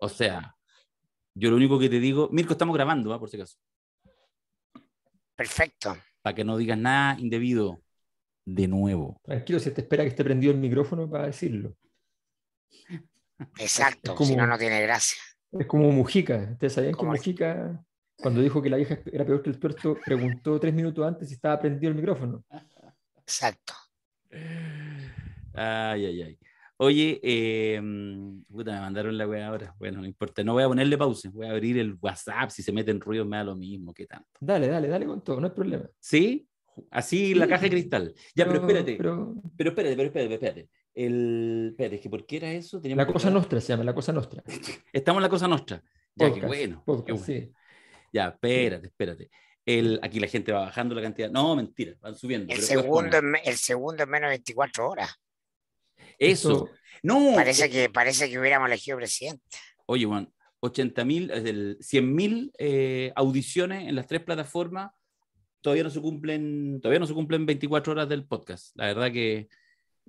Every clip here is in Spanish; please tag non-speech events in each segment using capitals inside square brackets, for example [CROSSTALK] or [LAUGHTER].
O sea, yo lo único que te digo, Mirko, estamos grabando, ¿va? ¿ah? por si acaso. Perfecto. Para que no digas nada indebido de nuevo. Tranquilo, si te espera que esté prendido el micrófono para decirlo. Exacto, si no, no tiene gracia. Es como Mujica. Ustedes sabían que Mujica, cuando dijo que la vieja era peor que el tuerto, preguntó tres minutos antes si estaba prendido el micrófono. Exacto. Ay, ay, ay. Oye, em, me mandaron la weá ahora. Bueno, no importa, no voy a ponerle pausa. Voy a abrir el WhatsApp. Si se mete en ruido me da lo mismo, qué tanto. Dale, dale, dale con todo, no hay problema. ¿Sí? Así la caja de cristal. Ya, pero, espérate. Pero... espérate, pero espérate, espérate. El... Espérate, es que ¿por qué era eso? la cosa nuestra, se llama, la cosa nuestra. [LAUGHS] Estamos en la cosa nuestra, Ya, bueno. Ya, espérate, espérate. El, aquí la gente va bajando la cantidad. No, mentira, van subiendo. El, segundo, el segundo en menos de 24 horas. Eso. no. Parece eh, que, parece que hubiéramos elegido presidente. Oye, Juan, 80 mil, 100 mil eh, audiciones en las tres plataformas. Todavía no se cumplen, todavía no se cumplen 24 horas del podcast. La verdad que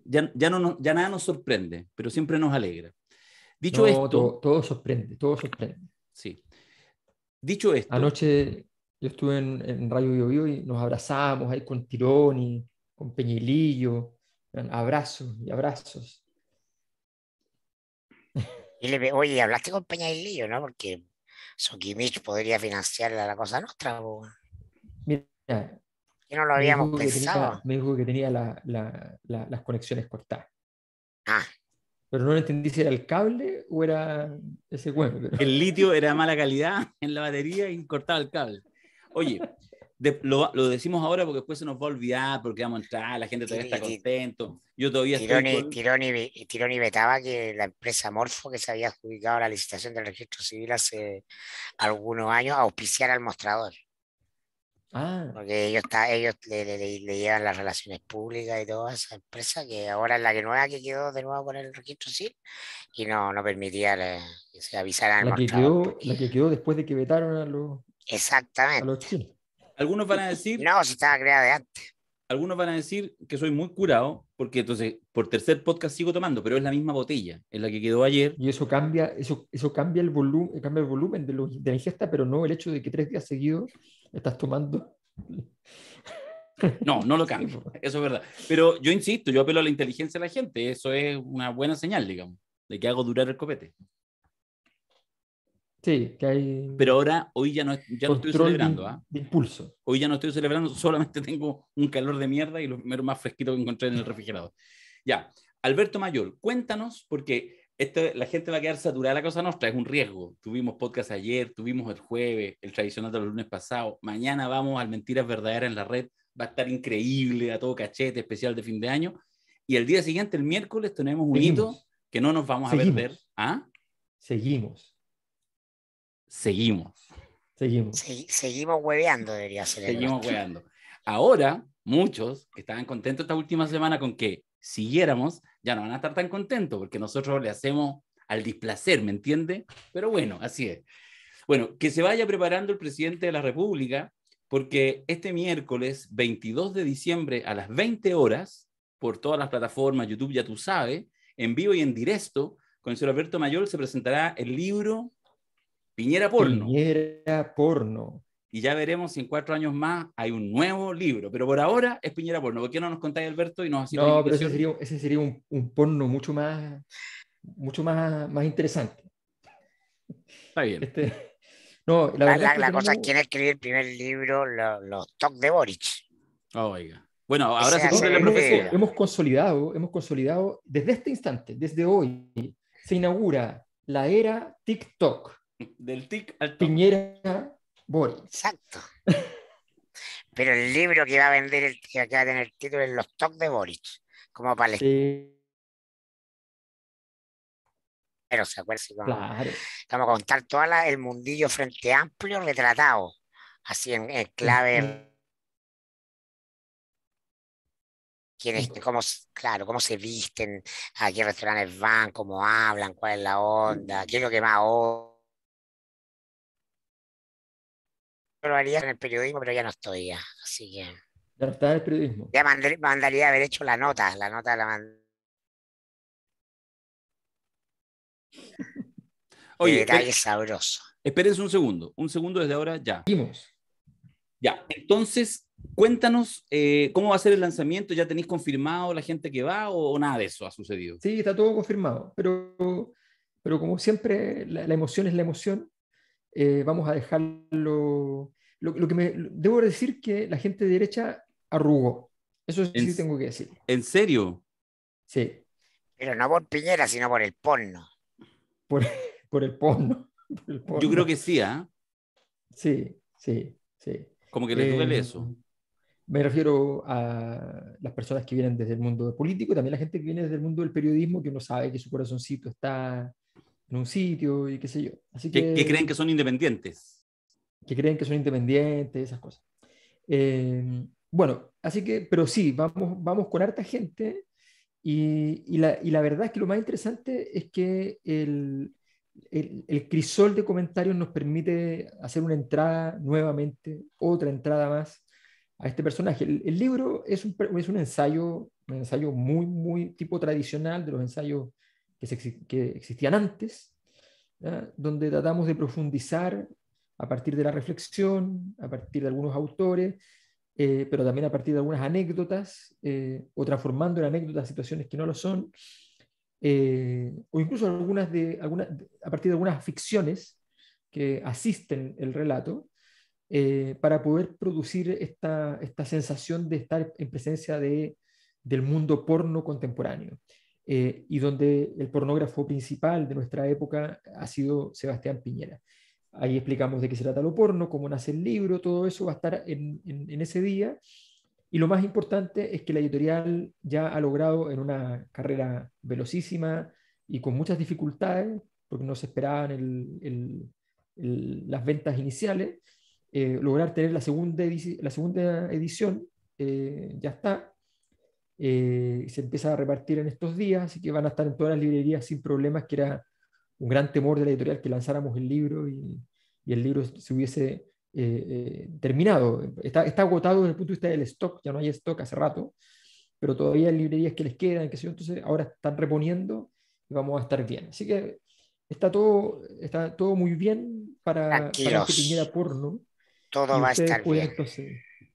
ya, no, ya nada nos sorprende, pero siempre nos alegra. Dicho esto. Todo, sorprende, todo sorprende. Sí. Dicho esto. Anoche yo estuve en, Radio Bio, y nos abrazamos ahí con Tironi, con Peñilillo, abrazos y abrazos. oye, hablaste con Peña Lío, ¿no? Porque Sokimich podría financiar la cosa nuestra. Mira, yo no lo habíamos pensado. me dijo que tenía las conexiones cortadas. Ah. Pero no entendí si era el cable o era ese huevo. El litio era de mala calidad en la batería y cortaba el cable. Oye, [LAUGHS] lo, lo, decimos ahora porque después se nos va a olvidar, porque vamos a entrar, la gente todavía está contento. Yo todavía Tironi, estoy... Tironi, Tironi vetaba que la empresa Morfo, que se había adjudicado la licitación del registro civil hace algunos años, auspiciar al mostrador. Ah. Porque ellos, está, ellos le, le, le, llevan las relaciones públicas y toda esa empresa, que ahora es la que nueva que quedó de nuevo con el registro civil, y no, no permitía que se avisaran al la mostrador. Que quedó, La que quedó después de que vetaron a los... Exactamente. Algunos van a decir. No, se estaba de antes. Algunos van a decir que soy muy curado, porque entonces por tercer podcast sigo tomando, pero es la misma botella, es la que quedó ayer. Y eso cambia, eso, eso cambia el volumen, cambia el volumen de, lo, de la ingesta, pero no el hecho de que tres días seguidos estás tomando. No, no lo [LAUGHS] cambio, pues. eso es verdad. Pero yo insisto, yo apelo a la inteligencia de la gente, eso es una buena señal, digamos, de que hago durar el copete. Sí, que hay. Pero ahora, hoy ya no, estoy celebrando. ¿ah? impulso. Hoy ya no estoy celebrando, [LAUGHS] solamente tengo un calor de mierda y lo primero más fresquito que encontré en el refrigerador. Ya, Alberto Mayor, cuéntanos, porque la gente va a quedar saturada la cosa nuestra, es un riesgo. Tuvimos podcast ayer, tuvimos el jueves, el tradicional los lunes pasado. Mañana vamos al Mentiras Verdaderas en la red, va a estar increíble, a todo cachete, especial de fin de año. Y el día siguiente, el miércoles, tenemos un hito que no nos vamos a perder. ¿Ah? Seguimos seguimos. Seguimos. seguimos hueveando, debería ser. Seguimos hueveando. Ahora, muchos que estaban contentos esta última semana con que siguiéramos, ya no van a estar tan contentos porque nosotros le hacemos al displacer, ¿me entiende? Pero bueno, así es. Bueno, que se vaya preparando el presidente de la República porque este miércoles 22 de diciembre a las 20 horas, por todas las plataformas, YouTube ya tú sabes, en vivo y en directo, con el señor Alberto Mayor se presentará el libro Piñera Porno. Piñera Porno. Y ya veremos si en cuatro años más hay un nuevo libro. Pero por ahora es Piñera Porno. ¿Por qué no nos contáis, Alberto, y nos No, pero ese sería, un, porno mucho más, mucho más, más interesante. Está bien. Este, no, la, la, es que la cosa es el primer libro, los lo de Boric. Ah, oiga. Bueno, ahora se la profecía. Hemos consolidado, hemos consolidado desde este instante, desde hoy, se inaugura la era TikTok. Del TIC al Piñera Boric Exacto. Pero el libro que va a vender, que va a tener el título es Los TOC de Boric, como para sí. Pero se acuerda, claro. vamos contar todo el mundillo frente amplio retratado, así en, el clave. Quiénes, cómo, claro, cómo se visten, a qué restaurantes van, cómo hablan, cuál es la onda, qué es lo que más lo en el periodismo, pero ya no estoy ya, así que... Ya está en el periodismo. Ya mandaría haber hecho la nota, la nota la mandaría... [LAUGHS] Oye, detalle sabroso. Espérense un segundo, un segundo desde ahora ya. Ya, entonces cuéntanos eh, cómo va a ser el lanzamiento, ¿ya tenéis confirmado la gente que va o, nada de eso ha sucedido? Sí, está todo confirmado, pero, pero como siempre la emoción es la emoción eh, vamos a dejarlo... Lo, que me, debo decir que la gente de derecha arrugó. Eso sí tengo que decir. ¿En serio? Sí. Pero no por Piñera, sino por el porno. Por, [LAUGHS] por el, porno, [LAUGHS] Yo creo que sí, ¿eh? Sí, sí, sí. Como que les duele eh, eso. Me refiero a las personas que vienen desde el mundo político, y también la gente que viene desde el mundo del periodismo, que uno sabe que su corazoncito está en un sitio y qué sé yo. Así que, creen que son independientes. Que creen que son independientes, esas cosas. Eh, bueno, así que, pero sí, vamos, vamos con harta gente y, la, verdad es que lo más interesante es que el, crisol de comentarios nos permite hacer una entrada nuevamente, otra entrada más a este personaje. El, libro es un, es un ensayo, un ensayo muy, muy tipo tradicional de los ensayos que, existían antes, donde tratamos de profundizar a partir de la reflexión, a partir de algunos autores, eh, pero también a partir de algunas anécdotas, eh, o transformando en anécdotas situaciones que no lo son, eh, o incluso algunas de, algunas, a partir de algunas ficciones que asisten el relato, para poder producir esta, esta sensación de estar en presencia de, del mundo porno contemporáneo. Eh, y donde el pornógrafo principal de nuestra época ha sido Sebastián Piñera. Ahí explicamos de qué se trata lo porno, cómo nace el libro, todo eso va a estar en, ese día. Y lo más importante es que la editorial ya ha logrado en una carrera velocísima y con muchas dificultades, porque no se esperaban las ventas iniciales, eh, lograr tener la segunda, la segunda edición, eh, ya está, eh, se empieza a repartir en estos días, así que van a estar en todas las librerías sin problemas, que era un gran temor de la editorial que lanzáramos el libro y, el libro se hubiese eh, eh, terminado. Está, agotado desde el punto de vista del stock, ya no hay stock hace rato, pero todavía hay librerías que les quedan, que entonces ahora están reponiendo y vamos a estar bien. Así que está todo, está todo muy bien para, que que Piñera porno. Todo va a estar bien.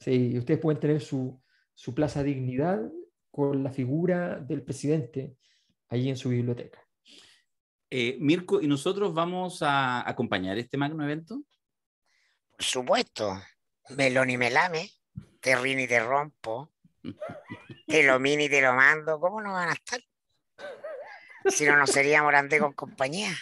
sí, ustedes pueden tener su, su plaza dignidad con la figura del presidente allí en su biblioteca. Eh, Mirko, ¿y nosotros vamos a acompañar este magno evento? Por supuesto. Melón y melame, te y te rompo, te lo mini y te lo mando. ¿Cómo no van a estar? Si no, no sería Morandé con compañía.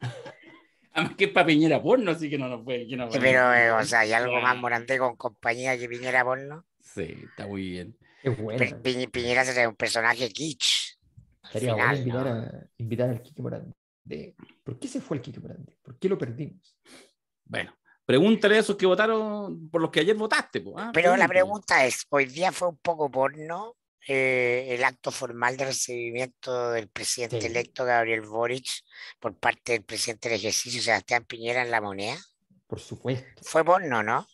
[LAUGHS] Además que es para Piñera Porno, así que no nos puede. pero, eh, o sea, hay algo más morante con compañía que Piñera Porno. Sí, está muy bien. Piñera es un personaje kitsch. Sería bueno invitar, al Kike Morandi. ¿Por qué se fue el Kike Morandi? ¿Por qué lo perdimos? Bueno, pregúntale a esos que votaron por los que ayer votaste. ¿ah? Pero la pregunta es, hoy día fue un poco porno eh, el acto formal de recibimiento del presidente electo Gabriel Boric por parte del presidente del ejercicio Sebastián Piñera en la moneda. Por supuesto. Fue porno, ¿no?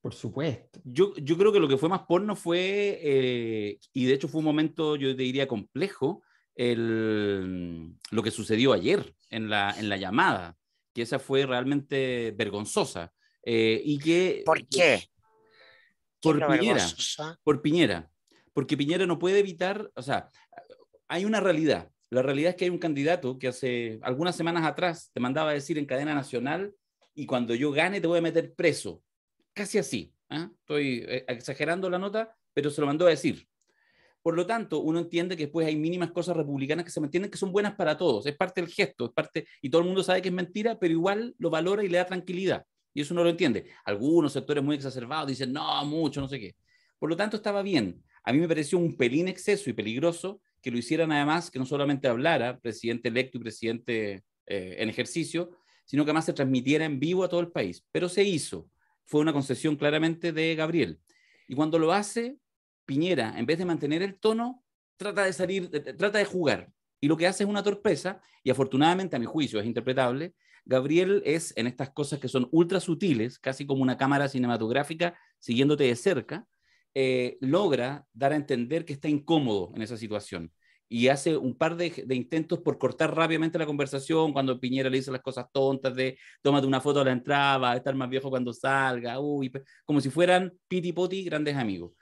Por supuesto. Yo, creo que lo que fue más porno fue, eh, y de hecho fue un momento, yo te diría, complejo, el, lo que sucedió ayer en la, en la llamada, que esa fue realmente vergonzosa. Eh, y que, ¿Por qué? Por Piñera. Por Piñera. Porque Piñera no puede evitar, o sea, hay una realidad. La realidad es que hay un candidato que hace algunas semanas atrás te mandaba a decir en cadena nacional y cuando yo gane te voy a meter preso casi así. ¿ah? Estoy eh, exagerando la nota, pero se lo mandó a decir. Por lo tanto, uno entiende que después hay mínimas cosas republicanas que se mantienen que son buenas para todos. Es parte del gesto, es parte, y todo el mundo sabe que es mentira, pero igual lo valora y le da tranquilidad. Y eso uno lo entiende. Algunos sectores muy exacerbados dicen, no, mucho, no sé qué. Por lo tanto, estaba bien. A mí me pareció un pelín exceso y peligroso que lo hicieran además, que no solamente hablara presidente electo y presidente eh, en ejercicio, sino que además se transmitiera en vivo a todo el país. Pero se hizo fue una concesión claramente de Gabriel. Y cuando lo hace, Piñera, en vez de mantener el tono, trata de salir, eh, eh, trata de jugar. Y lo que hace es una torpeza, y afortunadamente a mi juicio es interpretable. Gabriel es en estas cosas que son ultra sutiles, casi como una cámara cinematográfica siguiéndote de cerca, eh, logra dar a entender que está incómodo en esa situación y hace un par de, intentos por cortar rápidamente la conversación cuando Piñera le dice las cosas tontas de tómate una foto a la entrada, va a estar más viejo cuando salga, como si fueran piti poti grandes amigos.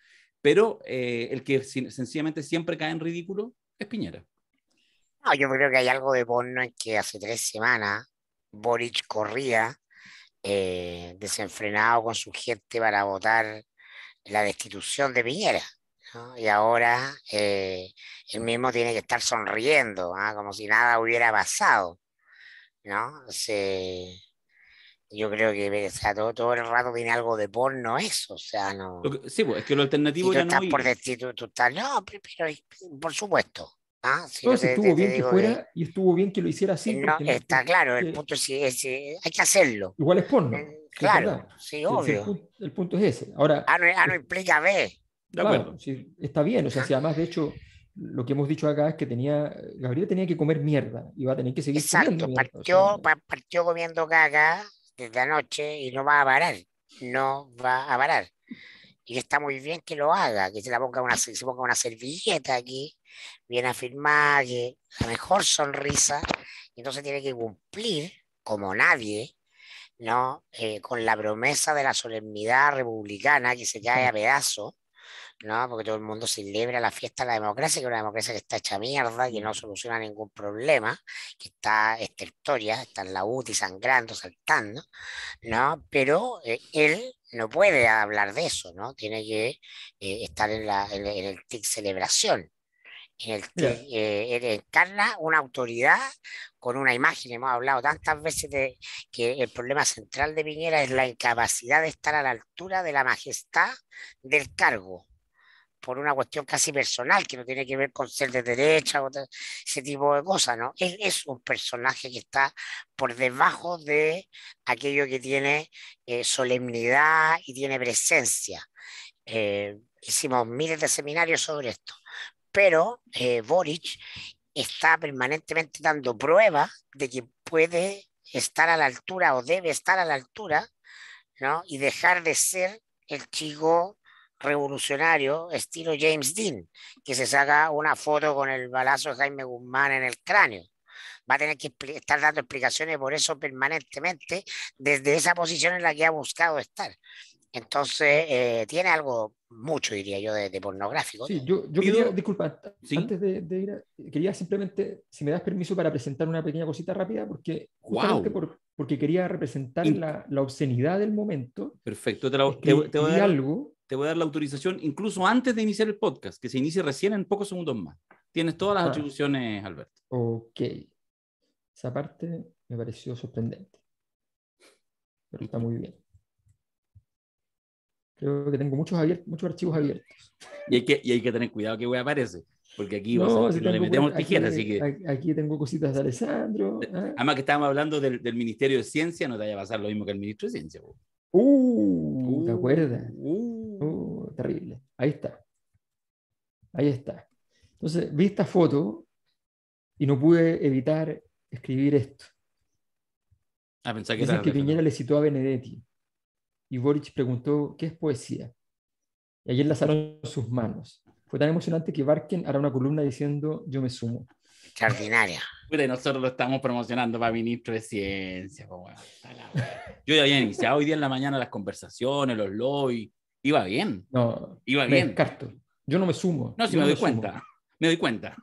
Pero eh, el que sencillamente siempre cae en ridículo es Piñera. yo creo que hay algo de Bono en que hace tres semanas Boric corría eh, desenfrenado con su gente para votar la destitución de Piñera y ahora eh, él mismo tiene que estar sonriendo, ¿ah? como si nada hubiera pasado. ¿no? Se, yo creo que todo, todo, el rato tiene algo de porno eso, o sea, no... Sí, pues, es que lo alternativo si tú estás no... Por decir, tú, no, pero, por supuesto. ¿ah? estuvo bien que fuera y estuvo bien que lo hiciera así. está claro, el punto es, que hay que hacerlo. Igual es porno. Eh, claro, sí, obvio. El, el, punto es ese. Ahora... Ah, no, ah, no implica B está bien, o sea, si además de hecho lo que hemos dicho acá es que tenía, Gabriel tenía que comer mierda y va a tener que seguir comiendo partió, partió comiendo caca desde anoche y no va a parar, no va a parar. Y está muy bien que lo haga, que se la ponga una, se ponga una servilleta aquí, viene a firmar que la mejor sonrisa, entonces tiene que cumplir, como nadie, ¿no? Eh, con la promesa de la solemnidad republicana que se cae a pedazos porque todo el mundo celebra la fiesta de la democracia, que es una democracia que está hecha mierda, que no mm. soluciona ningún problema, que está estertoria, está en la UTI sangrando, saltando, mm. Pero eh, él no puede hablar de eso, ¿no? Tiene que eh, estar en, el TIC celebración, en el que eh, él encarna una autoridad con una imagen. Hemos hablado tantas veces de que el problema central de Piñera es la incapacidad de estar a la altura de la majestad del cargo por una cuestión casi personal, que no tiene que ver con ser de derecha o ese tipo de cosas, ¿no? Es, un personaje que está por debajo de aquello que tiene eh, solemnidad y tiene presencia. Eh, hicimos miles de seminarios sobre esto, pero eh, Boric está permanentemente dando pruebas de que puede estar a la altura o debe estar a la altura, Y dejar de ser el chico revolucionario estilo James Dean, que se saca una foto con el balazo de Jaime Guzmán en el cráneo. Va a tener que estar dando explicaciones por eso permanentemente desde esa posición en la que ha buscado estar. Entonces, eh, tiene algo mucho, diría yo, de, pornográfico. Sí, yo, yo quería, disculpa, antes de, ir, quería simplemente, si me das permiso para presentar una pequeña cosita rápida, porque porque quería representar la, la, obscenidad del momento. Perfecto, te, la, voy a algo te voy a dar la autorización incluso antes de iniciar el podcast, que se inicie recién en pocos segundos más. Tienes todas las ah. atribuciones, Alberto. Ok. Esa parte me pareció sorprendente. Pero está muy bien. Creo que tengo muchos, muchos archivos abiertos. Y hay, que, hay que tener cuidado que voy a aparecer. porque aquí vamos a, si no le metemos Aquí, así que... aquí tengo cositas de Alessandro. Eh, ah. Además que estábamos hablando del, Ministerio de Ciencia, no te vaya a pasar lo mismo que el Ministro de Ciencia. Uh, uh, ¿te uh, acuerdas? Uh, terrible. Ahí está. Ahí está. Entonces, vi esta foto y no pude evitar escribir esto. Ah, pensé que, Piñera le citó a Benedetti y Boric preguntó, ¿qué es poesía? Y ayer la sus manos. Fue tan emocionante que Barken hará una columna diciendo, yo me sumo. Extraordinaria. nosotros lo estamos promocionando para ministro de ciencia. yo ya había iniciado hoy día en la mañana las conversaciones, los lobbies, Iba bien. No, iba bien. Yo no me sumo. No, si me, doy cuenta. Me doy cuenta.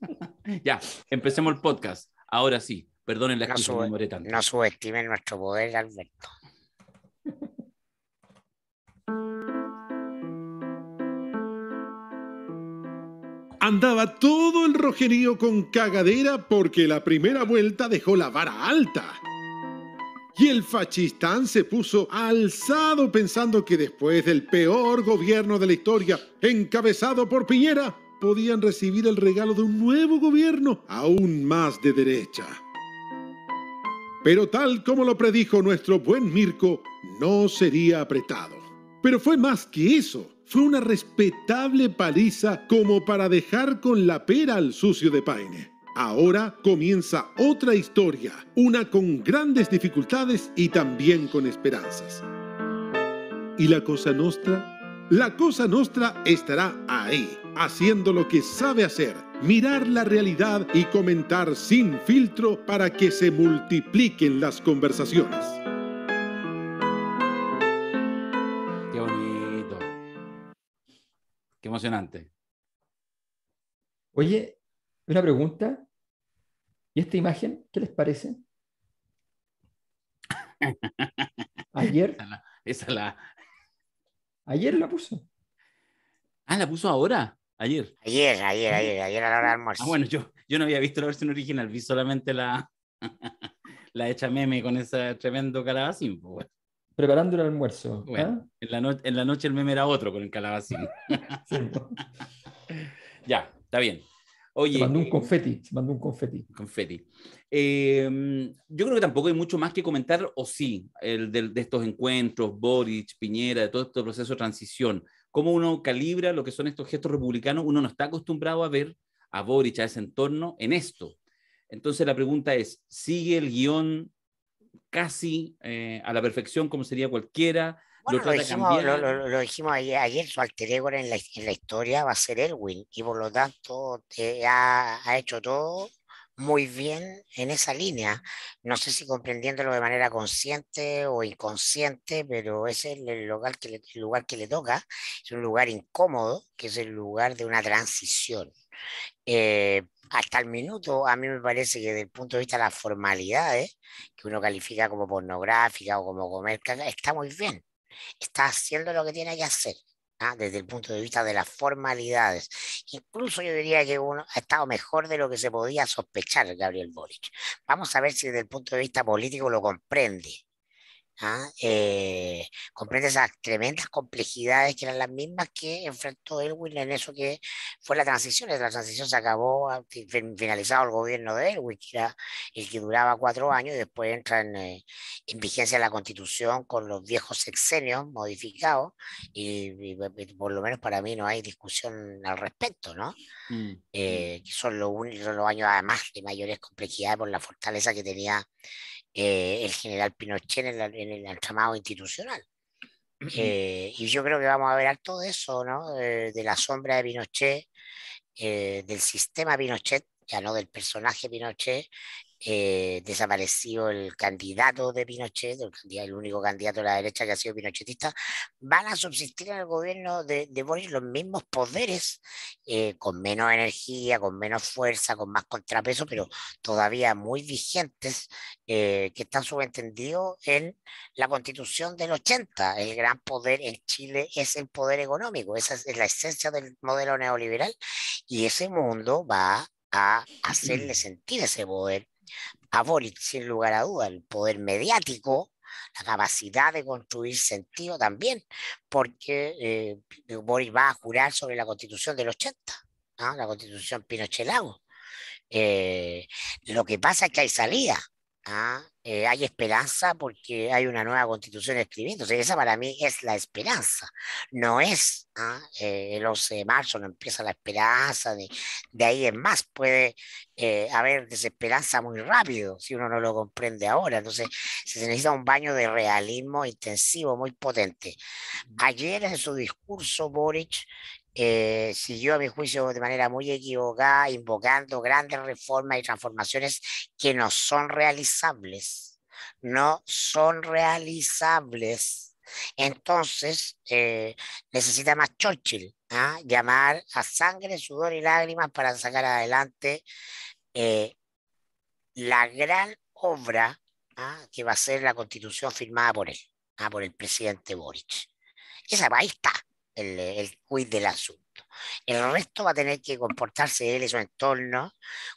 [LAUGHS] ya, empecemos el podcast. Ahora sí. Perdonen la no, que me tanto. no subestimen nuestro poder, Alberto. Andaba todo el rojerío con cagadera porque la primera vuelta dejó la vara alta. Y el fascistán se puso alzado pensando que después del peor gobierno de la historia, encabezado por Piñera, podían recibir el regalo de un nuevo gobierno aún más de derecha. Pero tal como lo predijo nuestro buen Mirko, no sería apretado. Pero fue más que eso. Fue una respetable paliza como para dejar con la pera al sucio de Paine. Ahora comienza otra historia, una con grandes dificultades y también con esperanzas. ¿Y la Cosa nuestra La Cosa nuestra estará ahí, haciendo lo que sabe hacer, mirar la realidad y comentar sin filtro para que se multipliquen las conversaciones. Qué bonito. Qué emocionante. Oye, una pregunta. ¿Y esta imagen? ¿Qué les parece? Ayer. Esa la, Ayer la puso. Ah, la puso ahora. Ayer. Ayer, ayer, ah, ayer, ayer a la hora ah, almuerzo. Ah, bueno, yo, yo no había visto la versión original, vi solamente la, [LAUGHS] la hecha meme con ese tremendo calabacín. Pues, Preparando el almuerzo. ¿ah? en, la noche el meme era otro con el calabacín. [LAUGHS] Pues. ya, está bien. Oye, eh, se mandó un confeti, se un confeti. Confeti. Em, yo creo que tampoco hay mucho más que comentar, o sí, el de, estos encuentros, Boric, Piñera, de todo este proceso de transición. Cómo uno calibra lo que son estos gestos republicanos, uno no está acostumbrado a ver a Boric, a ese entorno, en esto. Entonces la pregunta es, ¿sigue el guión casi eh, a la perfección como sería cualquiera? lo, dijimos, ayer, su alter ego en la, historia va a ser Elwin y por lo tanto eh, ha, hecho todo muy bien en esa línea. No sé si comprendiéndolo de manera consciente o inconsciente, pero ese es el, lugar que le, el lugar que le toca. Es un lugar incómodo, que es el lugar de una transición. Eh, hasta el minuto, a mí me parece que desde el punto de vista de las formalidades, que uno califica como pornográfica o como comer, está muy bien está haciendo lo que tiene que hacer ¿ah? desde el punto de vista de las formalidades. Incluso yo diría que uno ha estado mejor de lo que se podía sospechar Gabriel Boric. Vamos a ver si desde el punto de vista político lo comprende eh, comprende esas tremendas complejidades que eran las mismas que enfrentó Elwin en eso que fue la transición. La transición se acabó ah, finalizado el gobierno de Elwin, que era el que duraba cuatro años, y después entra en, eh, vigencia la constitución con los viejos sexenios modificados, y, por lo menos para mí no hay discusión al respecto, ¿no? Mm, mm. Eh, que son los, únicos, los años además de mayores complejidades por la fortaleza que tenía eh, el general Pinochet en, el entramado institucional. Eh, y yo creo que vamos a ver todo eso, ¿no? Eh, de la sombra de Pinochet, del sistema Pinochet, ya no del personaje Pinochet, eh, desapareció el candidato de Pinochet, el, único candidato de la derecha que ha sido pinochetista, van a subsistir en el gobierno de, de Boris los mismos poderes, eh, con menos energía, con menos fuerza, con más contrapeso, pero todavía muy vigentes, eh, que están subentendidos en la constitución del 80. El gran poder en Chile es el poder económico, esa es la esencia del modelo neoliberal, y ese mundo va a hacerle [CLEARS THROAT] sentir ese poder a Boris, sin lugar a duda, el poder mediático, la capacidad de construir sentido también, porque eh, Boris va a jurar sobre la constitución del 80, la constitución Pinochet Lago. Eh, lo que pasa es que hay salida, Ah, eh, hay esperanza porque hay una nueva constitución escribiendo, Esa para mí es la esperanza. No es ah, eh, el 11 de marzo, no empieza la esperanza. De, ahí en más puede eh, haber desesperanza muy rápido si uno no lo comprende ahora. Entonces se necesita un baño de realismo intensivo, muy potente. Ayer en su discurso, Boric eh, siguió a mi juicio de manera muy equivocada, invocando grandes reformas y transformaciones que no son realizables. No son realizables. Entonces, eh, necesita más Churchill, ¿ah? llamar a sangre, sudor y lágrimas para sacar adelante eh, la gran obra ¿ah? que va a ser la constitución firmada por él, ¿ah? por el presidente Boric. Esa ahí está el, el del asunto. El resto va a tener que comportarse él y su entorno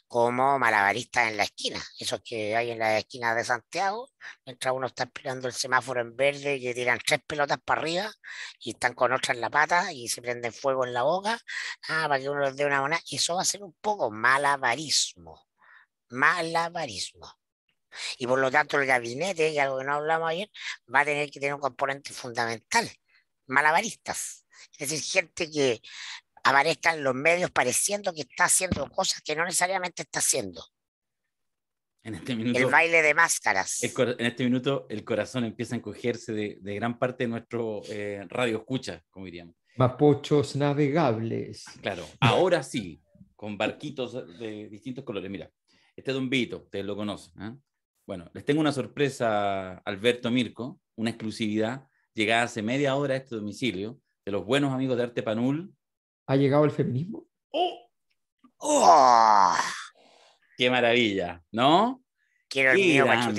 como malabaristas en la esquina, esos que hay en la esquina de Santiago, mientras uno está esperando el semáforo en verde, y tiran tres pelotas para arriba y están con otras en la pata y se prenden fuego en la boca, ah, para que uno les dé una moneda. Eso va a ser un poco malabarismo, malabarismo. Y por lo tanto el gabinete, y algo que no hablamos ayer, va a tener que tener un componente fundamental, malabaristas es decir, gente que aparezca en los medios pareciendo que está haciendo cosas que no necesariamente está haciendo. En este minuto, el baile de máscaras. en este minuto el corazón empieza a encogerse de, gran parte de nuestro eh, radio escucha, como diríamos. Mapochos navegables. Ah, claro, ahora sí, con barquitos de distintos colores. Mira, este Don Vito, ustedes lo conocen. ¿eh? Bueno, les tengo una sorpresa, Alberto Mirko, una exclusividad, llegada hace media hora a este domicilio, de los buenos amigos de Arte Panul. ¿Ha llegado el feminismo? ¡Oh! oh. ¡Qué maravilla! ¿No? Quiero el mío para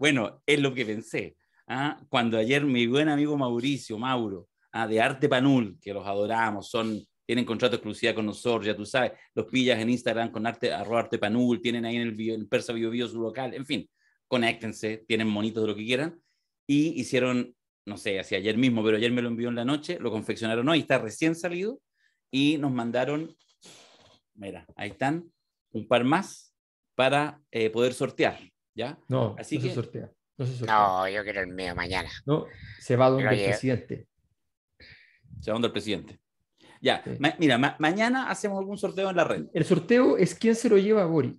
bueno, es lo que pensé. ¿ah? Cuando ayer mi buen amigo Mauricio, Mauro, ¿ah? de Arte Panul, que los adoramos, son tienen contrato exclusivo con nosotros, ya tú sabes, los pillas en Instagram con arte, arroba arte panul, tienen ahí en el, Persa Bio su local, en fin, conéctense, tienen monitos de lo que quieran, y hicieron no sé, hacia ayer mismo, pero ayer me lo envió en la noche, lo confeccionaron hoy, está recién salido y nos mandaron, mira, ahí están, un par más para eh, poder sortear, ¿ya? No, Así que... se sortea. No, no, yo quiero el mío mañana. No, se va donde el presidente. Se va donde el presidente. Ya, mira, mañana hacemos algún sorteo en la red. El sorteo es quién se lo lleva a Boric.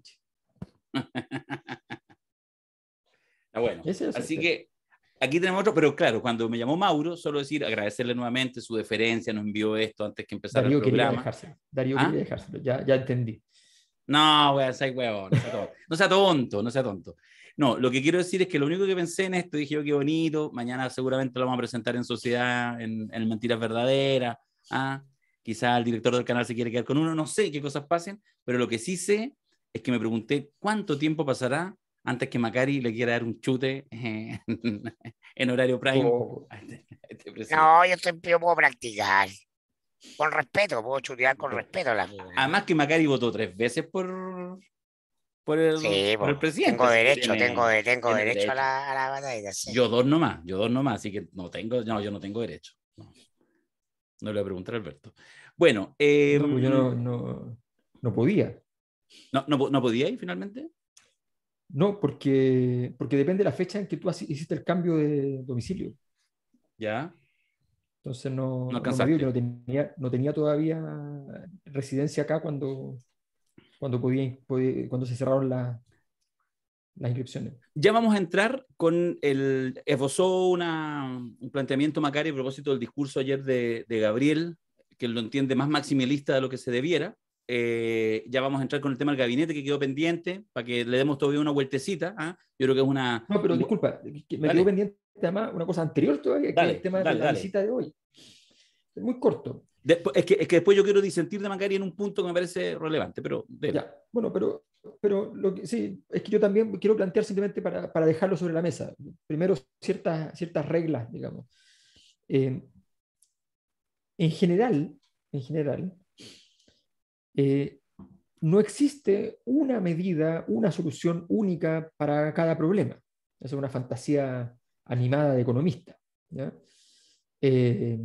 [LAUGHS] ah, bueno, así que aquí tenemos otro, pero claro, cuando me llamó Mauro, solo decir, agradecerle nuevamente su deferencia, nos envió esto antes que empezar Darío el programa. ¿Ah? Quería dejárselo. Darío quería dejárselo, ya, entendí. No, weón, soy no sea, tonto, no sea tonto, no lo que quiero decir es que lo único que pensé en esto, dije yo, qué bonito, mañana seguramente lo vamos a presentar en Sociedad, en, en Mentiras Verdaderas, ¿ah? quizá el director del canal se quiere quedar con uno, no sé qué cosas pasen, pero lo que sí sé es que me pregunté cuánto tiempo pasará antes que Macari le quiera dar un chute [LAUGHS] en, horario prime. Oh. [LAUGHS] Este, este no, yo puedo practicar. Con respeto, puedo chutear con respeto a la Además que Macari votó tres veces por, el, presidente. Tengo derecho, tengo, derecho, a la, batalla. Yo dos nomás, yo dos nomás, así que no tengo, no, yo no tengo derecho. No, le voy a preguntar a Alberto. Bueno, pues yo em, no, no, podía. No, no, podía ir finalmente? No, porque, porque depende de la fecha en que tú hiciste el cambio de domicilio. Ya. Entonces no, no, no, tenía, todavía residencia acá cuando, cuando, cuando se cerraron la, las inscripciones. Ya vamos a entrar con el. Esbozó una, un planteamiento Macario a propósito del discurso ayer de, de Gabriel, que lo entiende más maximalista de lo que se debiera. Eh, ya vamos a entrar con el tema del gabinete que quedó pendiente, para que le demos todavía una vueltecita. ¿ah? Yo creo que es una. No, pero disculpa, me quedó pendiente además una cosa anterior todavía, que es el tema de la visita de hoy. Es muy corto. Después, es, que, es, que, después yo quiero disentir de Macari en un punto que me parece relevante, pero. bueno, pero, pero lo que, sí, es que yo también quiero plantear simplemente para, para dejarlo sobre la mesa. Primero, ciertas, ciertas reglas, digamos. Eh, en general, en general, eh, no existe una medida, una solución única para cada problema. es una fantasía animada de economista. Eh,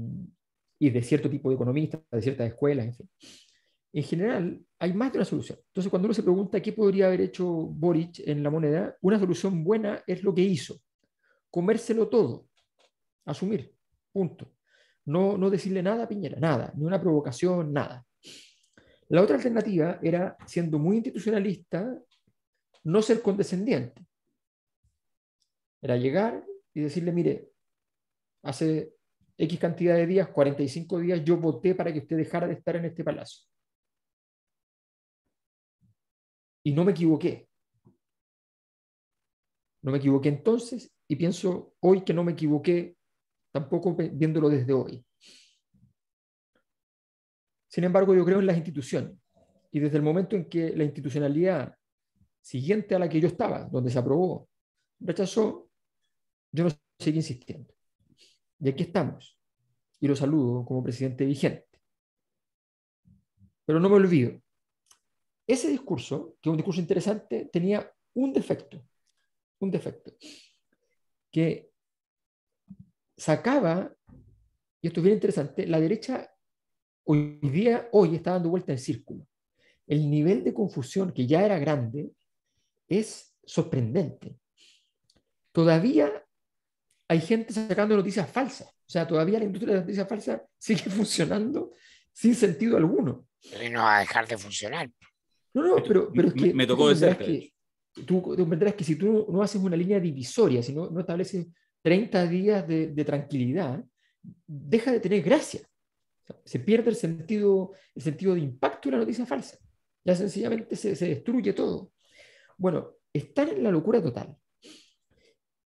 y de cierto tipo de economista de ciertas escuelas, en fin. En general, hay más de una solución. Entonces, cuando uno se pregunta qué podría haber hecho Boric en la moneda, una solución buena es lo que hizo. Comérselo todo. Asumir. Punto. No, no decirle nada a Piñera, nada. Ni una provocación, nada. La otra alternativa era, siendo muy institucionalista, no ser condescendiente. Era llegar y decirle, mire, hace X cantidad de días, 45 días, yo voté para que usted dejara de estar en este palacio. Y no me equivoqué. No me equivoqué entonces y pienso hoy que no me equivoqué, tampoco viéndolo desde hoy. Sin embargo, yo creo en las instituciones. Y desde el momento en que la institucionalidad siguiente a la que yo estaba, donde se aprobó, rechazó, yo no seguí insistiendo. Y aquí estamos. Y lo saludo como presidente vigente. Pero no me olvido. Ese discurso, que es un discurso interesante, tenía un defecto. Un defecto. Que sacaba, y esto es bien interesante, la derecha hoy día, hoy está dando vuelta el círculo. El nivel de confusión que ya era grande es sorprendente. Todavía hay gente sacando noticias falsas. O sea, todavía la industria de las noticias falsas sigue [LAUGHS] funcionando sin sentido alguno. Y no va a dejar de funcionar. No, no, pero, es que... Me, tocó Que, tú comprenderás que si tú no haces una línea divisoria, si no, no estableces 30 días de, tranquilidad, deja de tener gracia se pierde el sentido, el sentido de impacto de la noticia falsa. Ya sencillamente se, se destruye todo. Bueno, están en la locura total.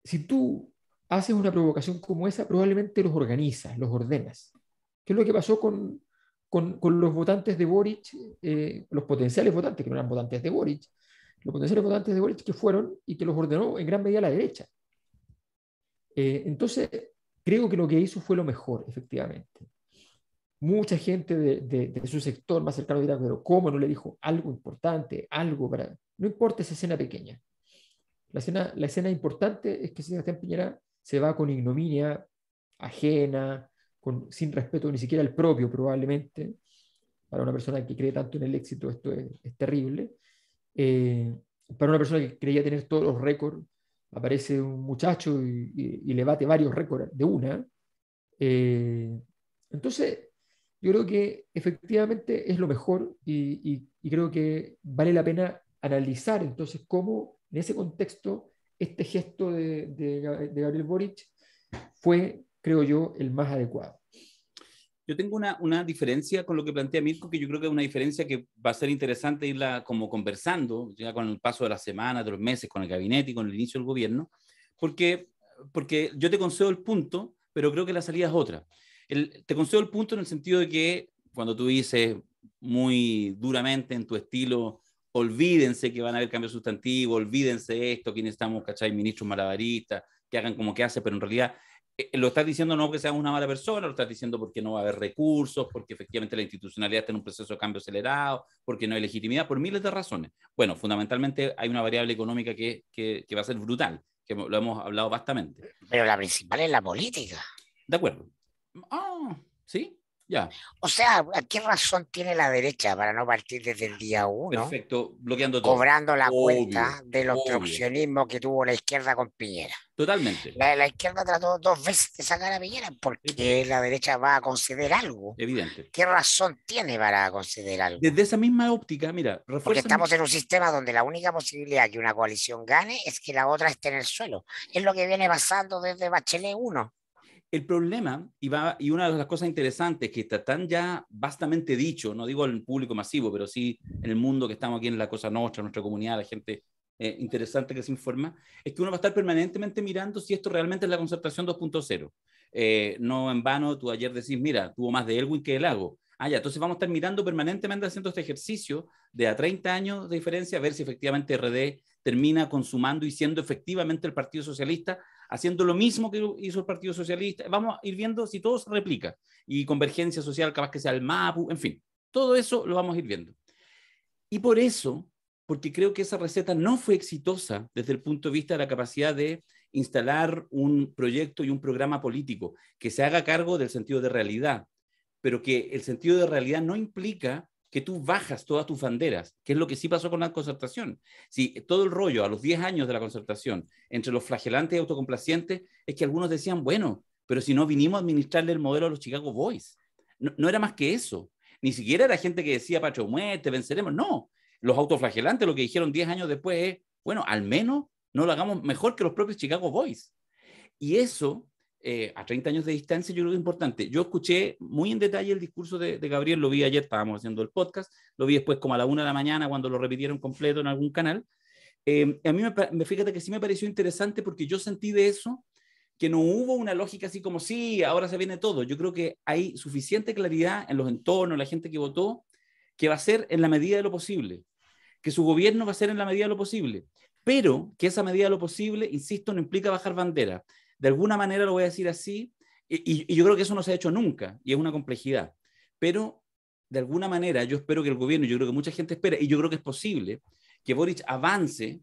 Si tú haces una provocación como esa, probablemente los organizas, los ordenas. ¿Qué es lo que pasó con, con, los votantes de Boric, eh, los potenciales votantes, que no eran votantes de Boric, los potenciales votantes de Boric que fueron y que los ordenó en gran medida la derecha? Eh, entonces, creo que lo que hizo fue lo mejor, efectivamente. Mucha gente de, su sector más cercano dirá, pero ¿cómo no le dijo algo importante, algo para...? No importa esa escena pequeña. La escena, la escena importante es que Sebastián Piñera se va con ignominia ajena, sin respeto ni siquiera al propio probablemente. Para una persona que cree tanto en el éxito esto es, terrible. Eh, para una persona que creía tener todos los récords, aparece un muchacho y, le bate varios récords de una. Eh, entonces, yo creo que efectivamente es lo mejor y, creo que vale la pena analizar entonces cómo en ese contexto este gesto de, Gabriel Boric fue, creo yo, el más adecuado. Yo tengo una, diferencia con lo que plantea Mirko, que yo creo que es una diferencia que va a ser interesante irla como conversando, ya con el paso de la semana, de los meses, con el gabinete y con el inicio del gobierno, porque, porque yo te concedo el punto, pero creo que la salida es otra te concedo el punto en el sentido de que cuando tú dices muy duramente en tu estilo, olvídense que van a haber cambios sustantivos, olvídense esto, que necesitamos, ¿cachai? Ministros malabaristas, que hagan como que hace, pero en realidad eh, lo estás diciendo no porque seas una mala persona, lo estás diciendo porque no va a haber recursos, porque efectivamente la institucionalidad está en un proceso de cambio acelerado, porque no hay legitimidad, por miles de razones. Bueno, fundamentalmente hay una variable económica que, que, que va a ser brutal, que lo hemos hablado bastante. Pero la principal es la política. De acuerdo, Ah, sí, ya. O sea, qué razón tiene la derecha para no partir desde el día uno? Perfecto, bloqueando todo. Cobrando la cuenta del obstruccionismo que tuvo la izquierda con Piñera. Totalmente. La, izquierda trató dos veces de sacar a Piñera porque pues. la derecha va a conceder algo. Evidente. ¿Qué razón tiene para conceder algo? Desde esa misma óptica, mira, Porque estamos en un sistema donde la única posibilidad que una coalición gane es que la otra esté en el suelo. Es lo que viene pasando desde Bachelet 1. El problema, y, va, y una de las cosas interesantes que está tan ya vastamente dicho, no digo al público masivo, pero sí en el mundo que estamos aquí en la cosa nuestra, nuestra comunidad, la gente eh, interesante que se informa, es que uno va a estar permanentemente mirando si esto realmente es la concertación 2.0. Eh, no en vano, tú ayer decís, mira, tuvo más de Elwin que el Lago. Ah, ya, entonces vamos a estar mirando permanentemente haciendo este ejercicio de a 30 años de diferencia, a ver si efectivamente RD termina consumando y siendo efectivamente el Partido Socialista haciendo lo mismo que hizo el Partido Socialista. Vamos a ir viendo si todo se replica. Y convergencia social, capaz que sea el MAPU, en fin, todo eso lo vamos a ir viendo. Y por eso, porque creo que esa receta no fue exitosa desde el punto de vista de la capacidad de instalar un proyecto y un programa político que se haga cargo del sentido de realidad, pero que el sentido de realidad no implica que tú bajas todas tus banderas, que es lo que sí pasó con la concertación. Si todo el rollo a los 10 años de la concertación entre los flagelantes y autocomplacientes es que algunos decían, bueno, pero si no vinimos a administrarle el modelo a los Chicago Boys. No, era más que eso. Ni siquiera era gente que decía, Pacho, muerte, venceremos. No, los autoflagelantes lo que dijeron 10 años después es, bueno, al menos no lo hagamos mejor que los propios Chicago Boys. Y eso eh, a 30 años de distancia, yo creo que es importante. Yo escuché muy en detalle el discurso de, Gabriel, lo vi ayer, estábamos haciendo el podcast, lo vi después como a la una de la mañana cuando lo repitieron completo en algún canal. Eh, a mí me, me, fíjate que sí me pareció interesante porque yo sentí de eso que no hubo una lógica así como, sí, ahora se viene todo. Yo creo que hay suficiente claridad en los entornos, la gente que votó, que va a ser en la medida de lo posible, que su gobierno va a ser en la medida de lo posible, pero que esa medida de lo posible, insisto, no implica bajar bandera de alguna manera lo voy a decir así, y, yo creo que eso no se ha hecho nunca, y es una complejidad, pero de alguna manera yo espero que el gobierno, yo creo que mucha gente espera, y yo creo que es posible que Boric avance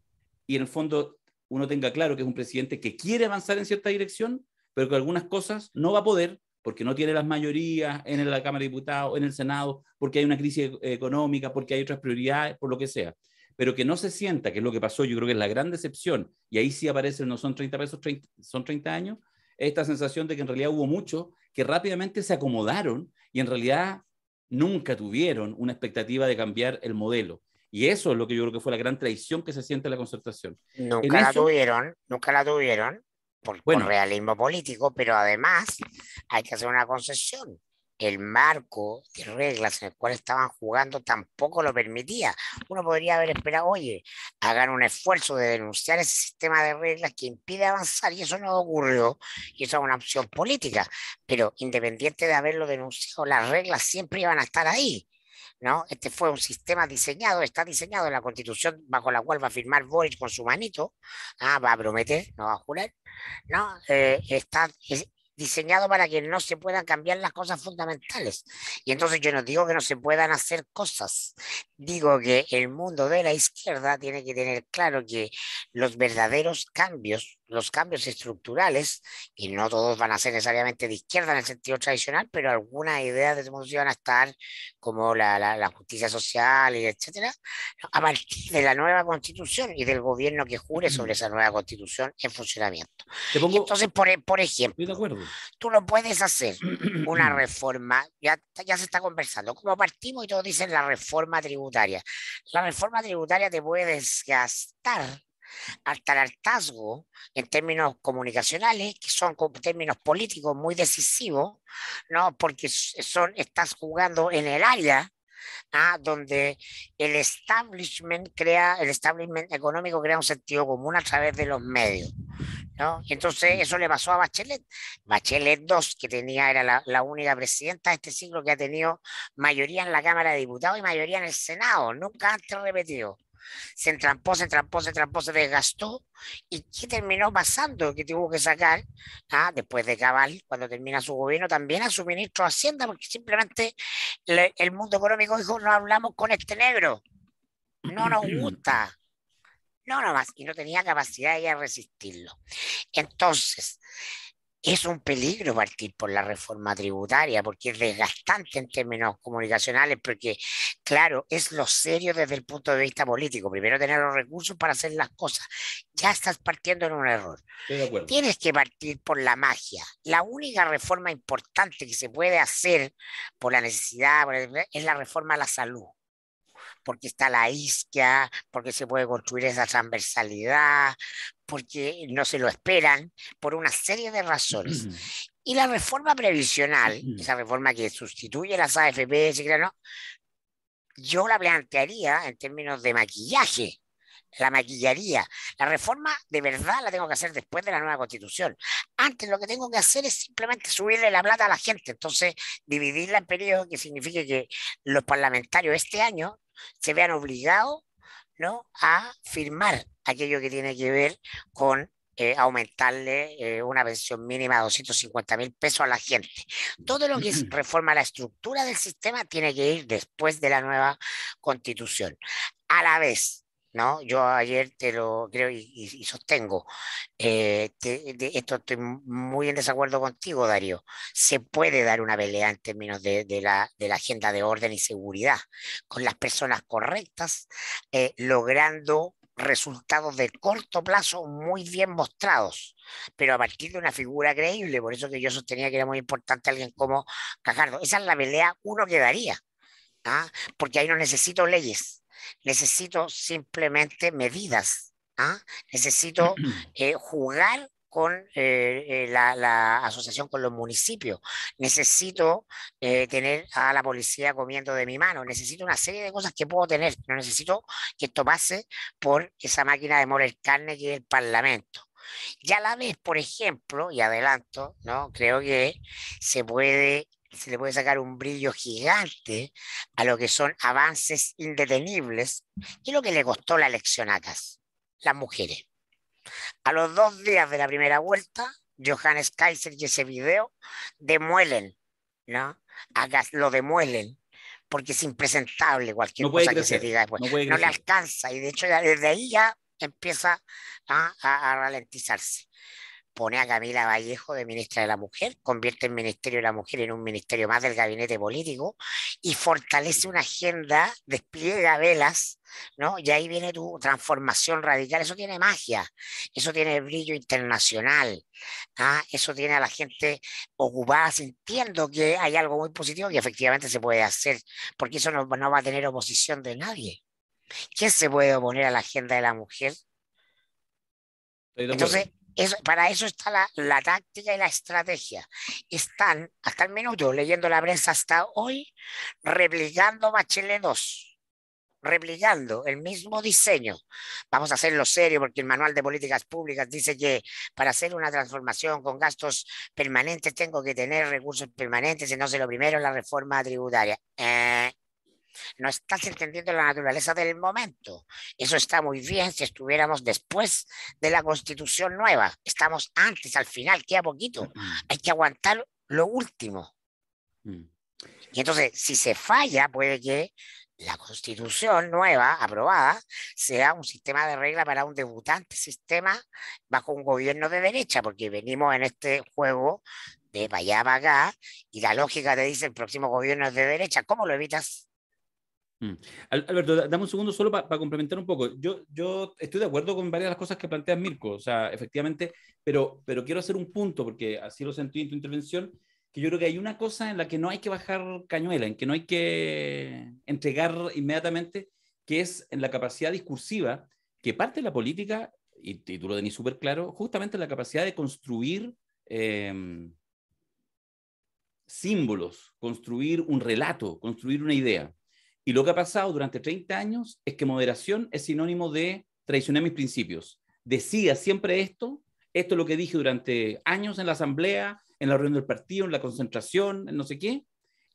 y en el fondo uno tenga claro que es un presidente que quiere avanzar en cierta dirección, pero que algunas cosas no va a poder porque no tiene las mayorías en la Cámara de Diputados, en el Senado, porque hay una crisis económica, porque hay otras prioridades, por lo que sea pero que no se sienta, que es lo que pasó, yo creo que es la gran decepción, y ahí sí aparece, no son 30 pesos, 30, son 30 años, esta sensación de que en realidad hubo mucho que rápidamente se acomodaron y en realidad nunca tuvieron una expectativa de cambiar el modelo. Y eso es lo que yo creo que fue la gran traición que se siente la concertación. Nunca la tuvieron, nunca la tuvieron por, bueno, por, realismo político, pero además hay que hacer una concesión el marco de reglas en el cual estaban jugando tampoco lo permitía. Uno podría haber esperado, oye, hagan un esfuerzo de denunciar ese sistema de reglas que impide avanzar y eso no ocurrió y eso es una opción política, pero independiente de haberlo denunciado, las reglas siempre iban a estar ahí. ¿No? Este fue un sistema diseñado, está diseñado en la constitución bajo la cual va a firmar Boris con su manito, ah, va a prometer, no va a jurar, ¿no? Eh, está, diseñado para que no se puedan cambiar las cosas fundamentales. Y entonces yo no digo que no se puedan hacer cosas, digo que el mundo de la izquierda tiene que tener claro que los verdaderos cambios los cambios estructurales, y no todos van a ser necesariamente de izquierda en el sentido tradicional, pero algunas ideas de democracia van a estar, como la, la, justicia social, y etcétera, a partir de la nueva constitución y del gobierno que jure sobre mm. esa nueva constitución en funcionamiento. Entonces, por, e, por ejemplo, tú no puedes hacer [CLEARS THROAT] una reforma, ya, ya se está conversando, como partimos y todos dicen la reforma tributaria. La reforma tributaria te puede desgastar hasta el hartazgo en términos comunicacionales, que son términos políticos muy decisivos, ¿no? porque son, estás jugando en el área ¿ah? donde el establishment crea, el establishment económico crea un sentido común a través de los medios. ¿no? entonces eso le pasó a Bachelet. Bachelet II, que tenía, era la, única presidenta de este siglo que ha tenido mayoría en la Cámara de Diputados y mayoría en el Senado, nunca antes repetido se entrampó, se entrampó, se entrampó, se desgastó y qué terminó pasando, que tuvo que sacar, ah, después de Cabal, cuando termina su gobierno, también a su ministro de Hacienda, porque simplemente el mundo económico dijo, no hablamos con este negro, no nos [CLEARS THROAT] gusta. No, no más, y no tenía capacidad de resistirlo. Entonces, es un peligro partir por la reforma tributaria porque es desgastante en términos comunicacionales, porque claro, es lo serio desde el punto de vista político. Primero tener los recursos para hacer las cosas. Ya estás partiendo en un error. Tienes que partir por la magia. La única reforma importante que se puede hacer por la necesidad es la reforma a la salud porque está la isquia, porque se puede construir esa transversalidad, porque no se lo esperan por una serie de razones. Y la reforma previsional, esa reforma que sustituye las AFP, ¿no? yo la plantearía en términos de maquillaje, la maquillaría. La reforma de verdad la tengo que hacer después de la nueva constitución. Antes lo que tengo que hacer es simplemente subirle la plata a la gente. Entonces, dividirla en periodos que signifique que los parlamentarios este año se vean obligados ¿no? a firmar aquello que tiene que ver con eh, aumentarle eh, una pensión mínima de 250 mil pesos a la gente. Todo lo que [CLEARS THROAT] reforma la estructura del sistema tiene que ir después de la nueva constitución. A la vez, ¿no? Yo ayer te lo creo y, sostengo, eh, esto estoy muy en desacuerdo contigo, Darío, se puede dar una pelea en términos de, de, la, de la, agenda de orden y seguridad con las personas correctas, eh, logrando resultados de corto plazo muy bien mostrados, pero a partir de una figura creíble. Por eso que yo sostenía que era muy importante alguien como Cajardo. Esa es la pelea uno que daría, ¿ah? porque ahí no necesito leyes, necesito simplemente medidas. ¿ah? Necesito [CLEARS THROAT] eh, jugar con eh, eh, la, asociación con los municipios. Necesito eh, tener a la policía comiendo de mi mano. Necesito una serie de cosas que puedo tener, no necesito que esto pase por esa máquina de moler carne que es el Parlamento. Ya a la vez, por ejemplo, y adelanto, ¿no? creo que se puede se le puede sacar un brillo gigante a lo que son avances indetenibles, y lo que le costó la elección a las mujeres a los dos días de la primera vuelta, Johannes Kaiser y ese video demuelen, ¿no? Hagas lo demuelen, porque es impresentable cualquier no cosa que se diga pues, No, le alcanza, y de hecho ya desde ahí ya empieza a ralentizarse pone a Camila Vallejo de ministra de la Mujer, convierte el Ministerio de la Mujer en un ministerio más del gabinete político y fortalece una agenda, despliega velas, ¿no? Y ahí viene tu transformación radical, eso tiene magia, eso tiene brillo internacional, ¿ah? eso tiene a la gente ocupada sintiendo que hay algo muy positivo que efectivamente se puede hacer, porque eso no, no va a tener oposición de nadie. ¿Quién se puede oponer a la agenda de la mujer? Entonces, para eso está la, táctica y la estrategia. Están, hasta el minuto, leyendo la prensa hasta hoy, replicando Bachelet 2, replicando el mismo diseño. Vamos a hacerlo serio porque el manual de políticas públicas dice que para hacer una transformación con gastos permanentes tengo que tener recursos permanentes, y no sé lo primero, la reforma tributaria. Eh, no estás entendiendo la naturaleza del momento. Eso está muy bien si estuviéramos después de la constitución nueva. Estamos antes, al final, queda poquito. Mm, mm. Hay que aguantar lo último. Mm. Y entonces, si se falla, puede que la constitución nueva, aprobada, sea un sistema de regla para un debutante sistema bajo un gobierno de derecha, porque venimos en este juego de para allá para y la lógica te dice el próximo gobierno es de derecha. ¿Cómo lo evitas? Mm. Alberto, dame un segundo solo para complementar un poco. Yo, yo estoy de acuerdo con varias de las cosas que plantea Mirko, o sea, efectivamente, pero, pero quiero hacer un punto, porque así lo sentí en tu intervención, que yo creo que hay una cosa en la que no hay que bajar cañuela, en que no hay que entregar inmediatamente, que es en la capacidad discursiva, que parte de la política, y, título tú lo tenés súper claro, justamente la capacidad de construir em, símbolos, construir un relato, construir una idea. Y lo que ha pasado durante 30 años es que moderación es sinónimo de traicionar mis principios. Decía siempre esto, esto es lo que dije durante años en la asamblea, en la reunión del partido, en la concentración, en no sé qué.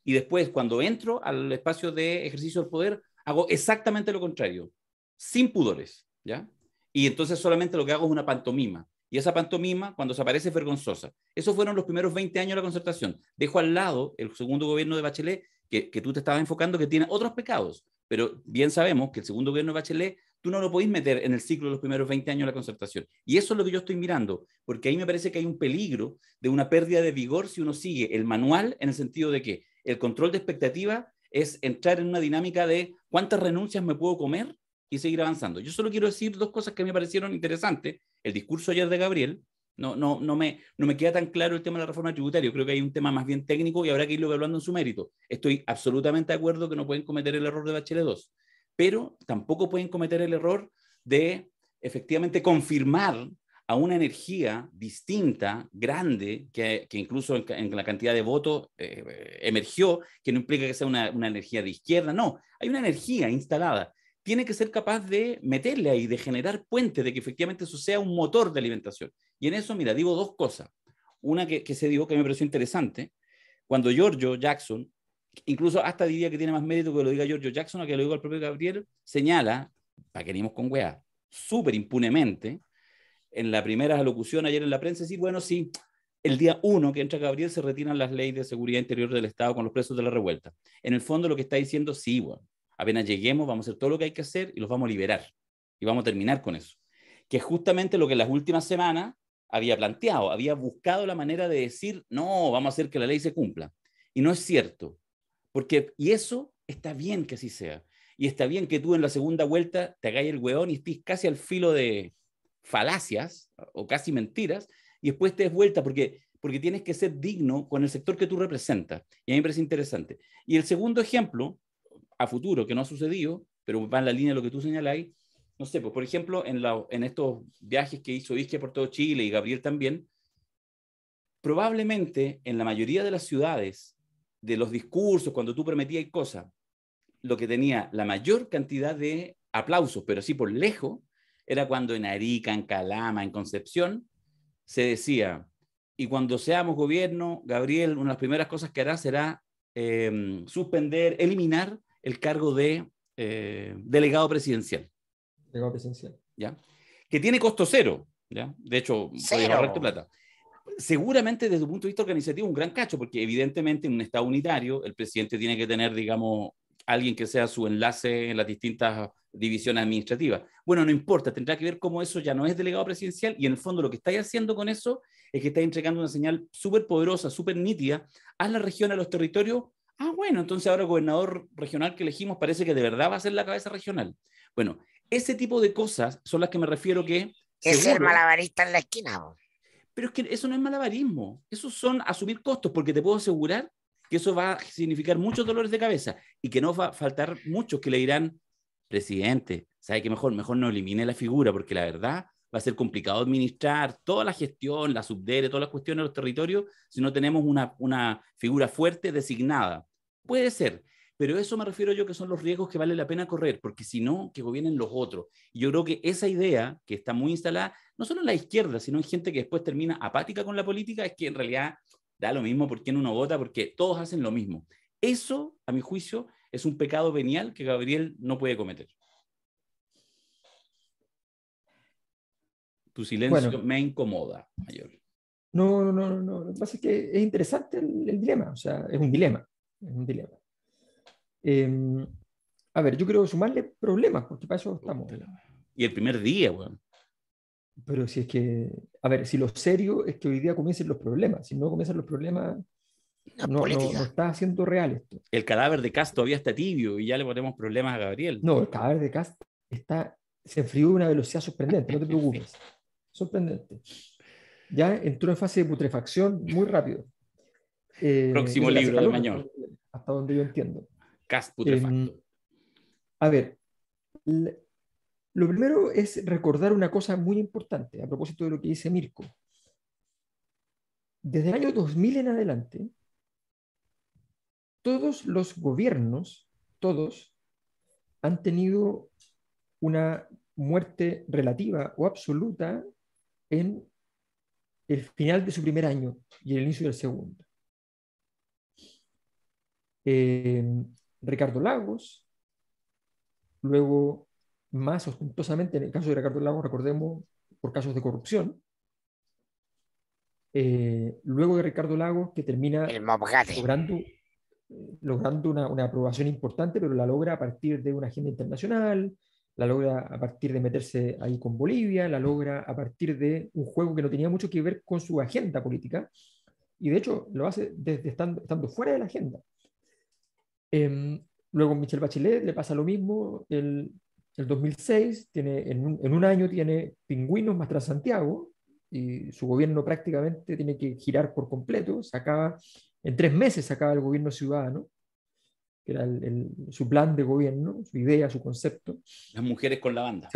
Y después, cuando entro al espacio de ejercicio del poder, hago exactamente lo contrario, sin pudores, ¿ya? Y entonces solamente lo que hago es una pantomima. Y esa pantomima, cuando se aparece, es vergonzosa. Esos fueron los primeros 20 años de la concertación. Dejo al lado el segundo gobierno de Bachelet, que, tú te estabas enfocando que tiene otros pecados, pero bien sabemos que el segundo gobierno de Bachelet, tú no lo podís meter en el ciclo de los primeros 20 años de la concertación. Y eso es lo que yo estoy mirando, porque ahí me parece que hay un peligro de una pérdida de vigor si uno sigue el manual en el sentido de que el control de expectativa es entrar en una dinámica de cuántas renuncias me puedo comer y seguir avanzando. Yo solo quiero decir dos cosas que me parecieron interesantes. El discurso ayer de Gabriel, no, no, no, me, no me queda tan claro el tema de la reforma tributaria. Creo que hay un tema más bien técnico y habrá que irlo evaluando en su mérito. Estoy absolutamente de acuerdo que no pueden cometer el error de Bachelet 2, pero tampoco pueden cometer el error de efectivamente confirmar a una energía distinta, grande, que, incluso en, la cantidad de votos eh, emergió, que no implica que sea una energía de izquierda, no, hay una energía instalada tiene que ser capaz de meterle ahí, de generar puentes, de que efectivamente eso sea un motor de alimentación. Y en eso, mira, digo dos cosas. Una que, se dijo que me pareció interesante, cuando Giorgio Jackson, incluso hasta diría que tiene más mérito que lo diga Giorgio Jackson a que lo diga el propio Gabriel, señala, para que venimos con weá, súper impunemente, en la primera alocución ayer en la prensa, decir, bueno, sí, el día uno que entra Gabriel se retiran las leyes de seguridad interior del Estado con los presos de la revuelta. En el fondo lo que está diciendo, sí, bueno, apenas lleguemos, vamos a hacer todo lo que hay que hacer y los vamos a liberar. Y vamos a terminar con eso. Que es justamente lo que en las últimas semanas había planteado, había buscado la manera de decir, no, vamos a hacer que la ley se cumpla. Y no es cierto. Porque, y eso está bien que así sea. Y está bien que tú en la segunda vuelta te hagáis el hueón y estés casi al filo de falacias o casi mentiras y después te des vuelta porque, porque tienes que ser digno con el sector que tú representas. Y a mí me parece interesante. Y el segundo ejemplo a futuro que no ha sucedido, pero va en la línea de lo que tú señaláis. No sé, pues por ejemplo, en, la, en estos viajes que hizo Isque por todo Chile y Gabriel también, probablemente en la mayoría de las ciudades, de los discursos, cuando tú prometías cosas, lo que tenía la mayor cantidad de aplausos, pero sí por lejos, era cuando en Arica, en Calama, en Concepción, se decía, y cuando seamos gobierno, Gabriel, una de las primeras cosas que hará será em, suspender, eliminar el cargo de eh, delegado presidencial. Delegado presidencial. ¿Ya? Que tiene costo cero, ¿ya? De hecho, puedes plata. Seguramente desde un punto de vista organizativo un gran cacho, porque evidentemente en un Estado unitario el presidente tiene que tener, digamos, alguien que sea su enlace en las distintas divisiones administrativas. Bueno, no importa, tendrá que ver cómo eso ya no es delegado presidencial y en el fondo lo que estáis haciendo con eso es que estáis entregando una señal súper poderosa, súper nítida a la región, a los territorios, Ah, bueno, entonces ahora el gobernador regional que elegimos parece que de verdad va a ser la cabeza regional. Bueno, ese tipo de cosas son las que me refiero que... Es ser malabarista en la esquina. Pero es que eso no es malabarismo, Esos son asumir costos, porque te puedo asegurar que eso va a significar muchos dolores de cabeza y que no va a faltar muchos que le dirán, presidente, ¿sabe qué mejor? Mejor no elimine la figura, porque la verdad va a ser complicado administrar toda la gestión, la subdere, todas las cuestiones de los territorios, si no tenemos una, una figura fuerte designada. Puede ser, pero eso me refiero yo que son los riesgos que vale la pena correr, porque si no, que gobiernen los otros. Y yo creo que esa idea que está muy instalada, no solo en la izquierda, sino en gente que después termina apática con la política, es que en realidad da lo mismo por quién uno vota, porque todos hacen lo mismo. Eso, a mi juicio, es un pecado venial que Gabriel no puede cometer. Tu silencio me incomoda, Mayor. No, no, no, no. Lo que pasa es que es interesante el dilema, o sea, es un dilema es un dilema. Em, a ver, yo creo sumarle problemas, porque para eso estamos. Y el primer día, weón. Pero si es que, a ver, si lo serio es que hoy día comiencen los problemas, si no comienzan los problemas, no, está haciendo real esto. El cadáver de Cast todavía está tibio y ya le ponemos problemas a Gabriel. No, el cadáver de Cast está, se enfrió a una velocidad sorprendente, no te [LAUGHS] preocupes. Sorprendente. Ya entró en fase de putrefacción muy rápido. Eh, Próximo libro de eh, Hasta donde yo entiendo. Cast em, a ver, lo primero es recordar una cosa muy importante a propósito de lo que dice Mirko. Desde el año 2000 en adelante, todos los gobiernos, todos, han tenido una muerte relativa o absoluta en el final de su primer año y el inicio del segundo. Ricardo Lagos, luego más ostentosamente en el caso de Ricardo Lagos, recordemos, por casos de corrupción, eh, luego de Ricardo Lagos, que termina logrando, logrando una, aprobación importante, pero la logra a partir de una agenda internacional, la logra a partir de meterse ahí con Bolivia, la logra a partir de un juego que no tenía mucho que ver con su agenda política, y de hecho lo hace desde estando fuera de la agenda. Eh, luego Michelle Bachelet le pasa lo mismo, el, el 2006 tiene, en un, en, un, año tiene pingüinos más tras Santiago, y su gobierno prácticamente tiene que girar por completo, acaba, en tres meses sacaba acaba el gobierno ciudadano, que era su plan de gobierno, su idea, su concepto. Las mujeres con la banda.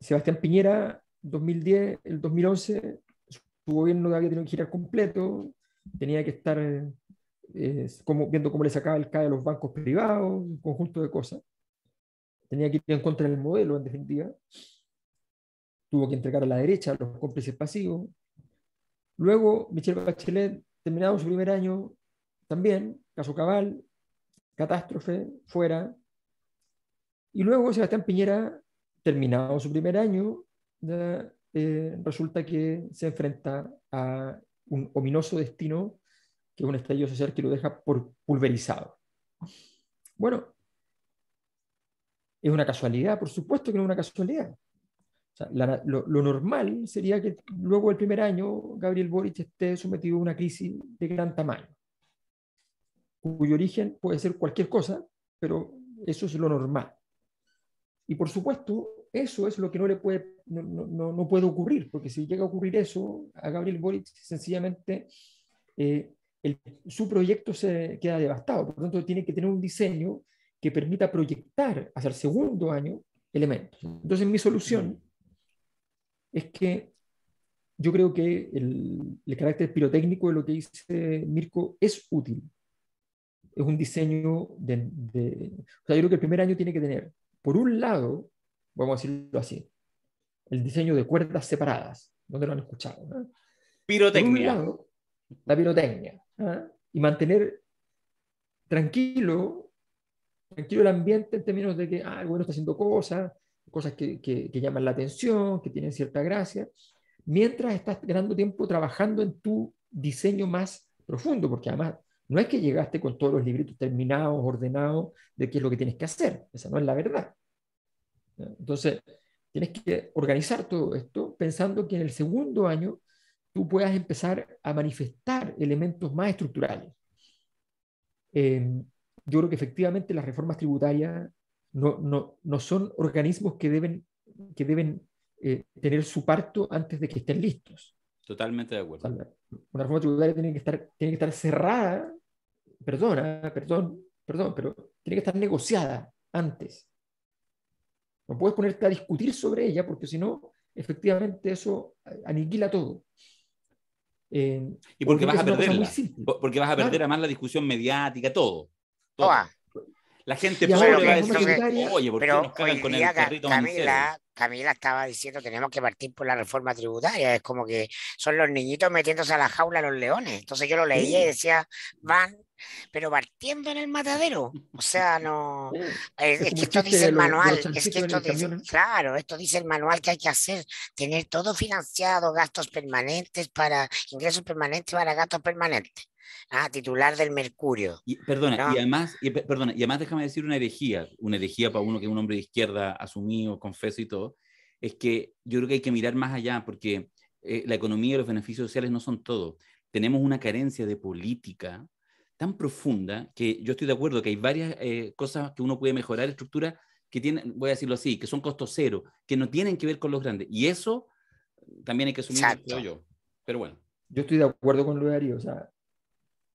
Sebastián, Piñera, 2010, el 2011, su, su gobierno había tenido que girar completo, tenía que estar viendo cómo le sacaba el CAE a los bancos privados, un conjunto de cosas. Tenía que ir en contra del modelo, en definitiva. Tuvo que entregar a la derecha a los cómplices pasivos. Luego, Michelle Bachelet, terminado su primer año, también, caso cabal, catástrofe, fuera. Y luego Sebastián Piñera, terminado su primer año, eh, resulta que se enfrenta a un ominoso destino que es un estallido social que lo deja por pulverizado. Bueno, es una casualidad, por supuesto que no es una casualidad. lo, normal sería que luego del primer año Gabriel Boric esté sometido a una crisis de gran tamaño, cuyo origen puede ser cualquier cosa, pero eso es lo normal. Y por supuesto, eso es lo que no le puede, no, no, no puede ocurrir, porque si llega a ocurrir eso, a Gabriel Boric sencillamente eh, su proyecto se queda devastado. Por lo tanto, tiene que tener un diseño que permita proyectar hacia el segundo año elementos. Entonces, mi solución es que yo creo que el, carácter pirotécnico de lo que dice Mirko es útil. Es un diseño de, O sea, yo creo que el primer año tiene que tener, por un lado, vamos a decirlo así, el diseño de cuerdas separadas, donde lo han escuchado. ¿no? Pirotecnia. Por un lado, la pirotecnia, ¿ah? y mantener tranquilo, tranquilo el ambiente en términos de que, ah, bueno está haciendo cosas, cosas que, que, que llaman la atención, que tienen cierta gracia, mientras estás ganando tiempo trabajando en tu diseño más profundo, porque además no es que llegaste con todos los libritos terminados, ordenados, de qué es lo que tienes que hacer, esa no es la verdad. Entonces, tienes que organizar todo esto pensando que en el segundo año tú puedas empezar a manifestar elementos más estructurales. Em, yo creo que efectivamente las reformas tributarias no, no, no son organismos que deben, que deben eh, tener su parto antes de que estén listos. Totalmente de acuerdo. Una reforma tributaria tiene que estar, tiene que estar cerrada, perdona, perdón, perdón, pero tiene que estar negociada antes. No puedes ponerte a discutir sobre ella porque si no, efectivamente eso aniquila todo. Eh, y porque vas, a perderla. Porque vas a perder además la discusión mediática, todo. La gente pobre va a decir, oye, ¿por qué nos cagan con el perrito Camila, Camila estaba diciendo, tenemos que partir por la reforma tributaria, es como que son los niñitos metiéndose a la jaula los leones. Entonces yo lo leía y decía, van, pero partiendo en el matadero. O sea, no. Eh, es, que esto dice el ¿eh? manual, claro, esto dice el manual que hay que hacer, tener todo financiado, gastos permanentes para, ingresos permanentes para gastos permanentes ah, titular del Mercurio. perdona, y además, perdona, y además déjame decir una herejía, una herejía para uno que es un hombre de izquierda asumido, confeso y todo, es que yo creo que hay que mirar más allá, porque eh, la economía y los beneficios sociales no son todo. Tenemos una carencia de política tan profunda que yo estoy de acuerdo que hay varias eh, cosas que uno puede mejorar, estructuras que tienen, voy a decirlo así, que son costos cero, que no tienen que ver con los grandes. Y eso también hay que asumir, yo. Pero bueno. Yo estoy de acuerdo con Luis Darío, o sea,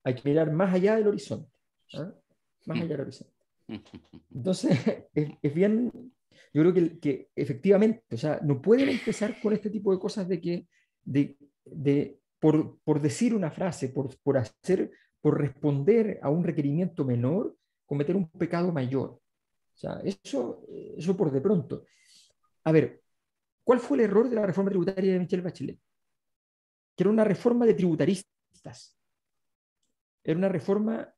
hay que mirar más allá del horizonte. ¿ah? Más mm. allá del horizonte. [LAUGHS] Entonces, [LAUGHS] es, es bien, yo creo que, que, efectivamente, o sea, no pueden empezar con este tipo de cosas de que, de, de por, por, decir una frase, por, por hacer, por responder a un requerimiento menor, cometer un pecado mayor. O sea, eso, eso por de pronto. A ver, ¿cuál fue el error de la reforma tributaria de Michelle Bachelet? Que era una reforma de tributaristas. Era una reforma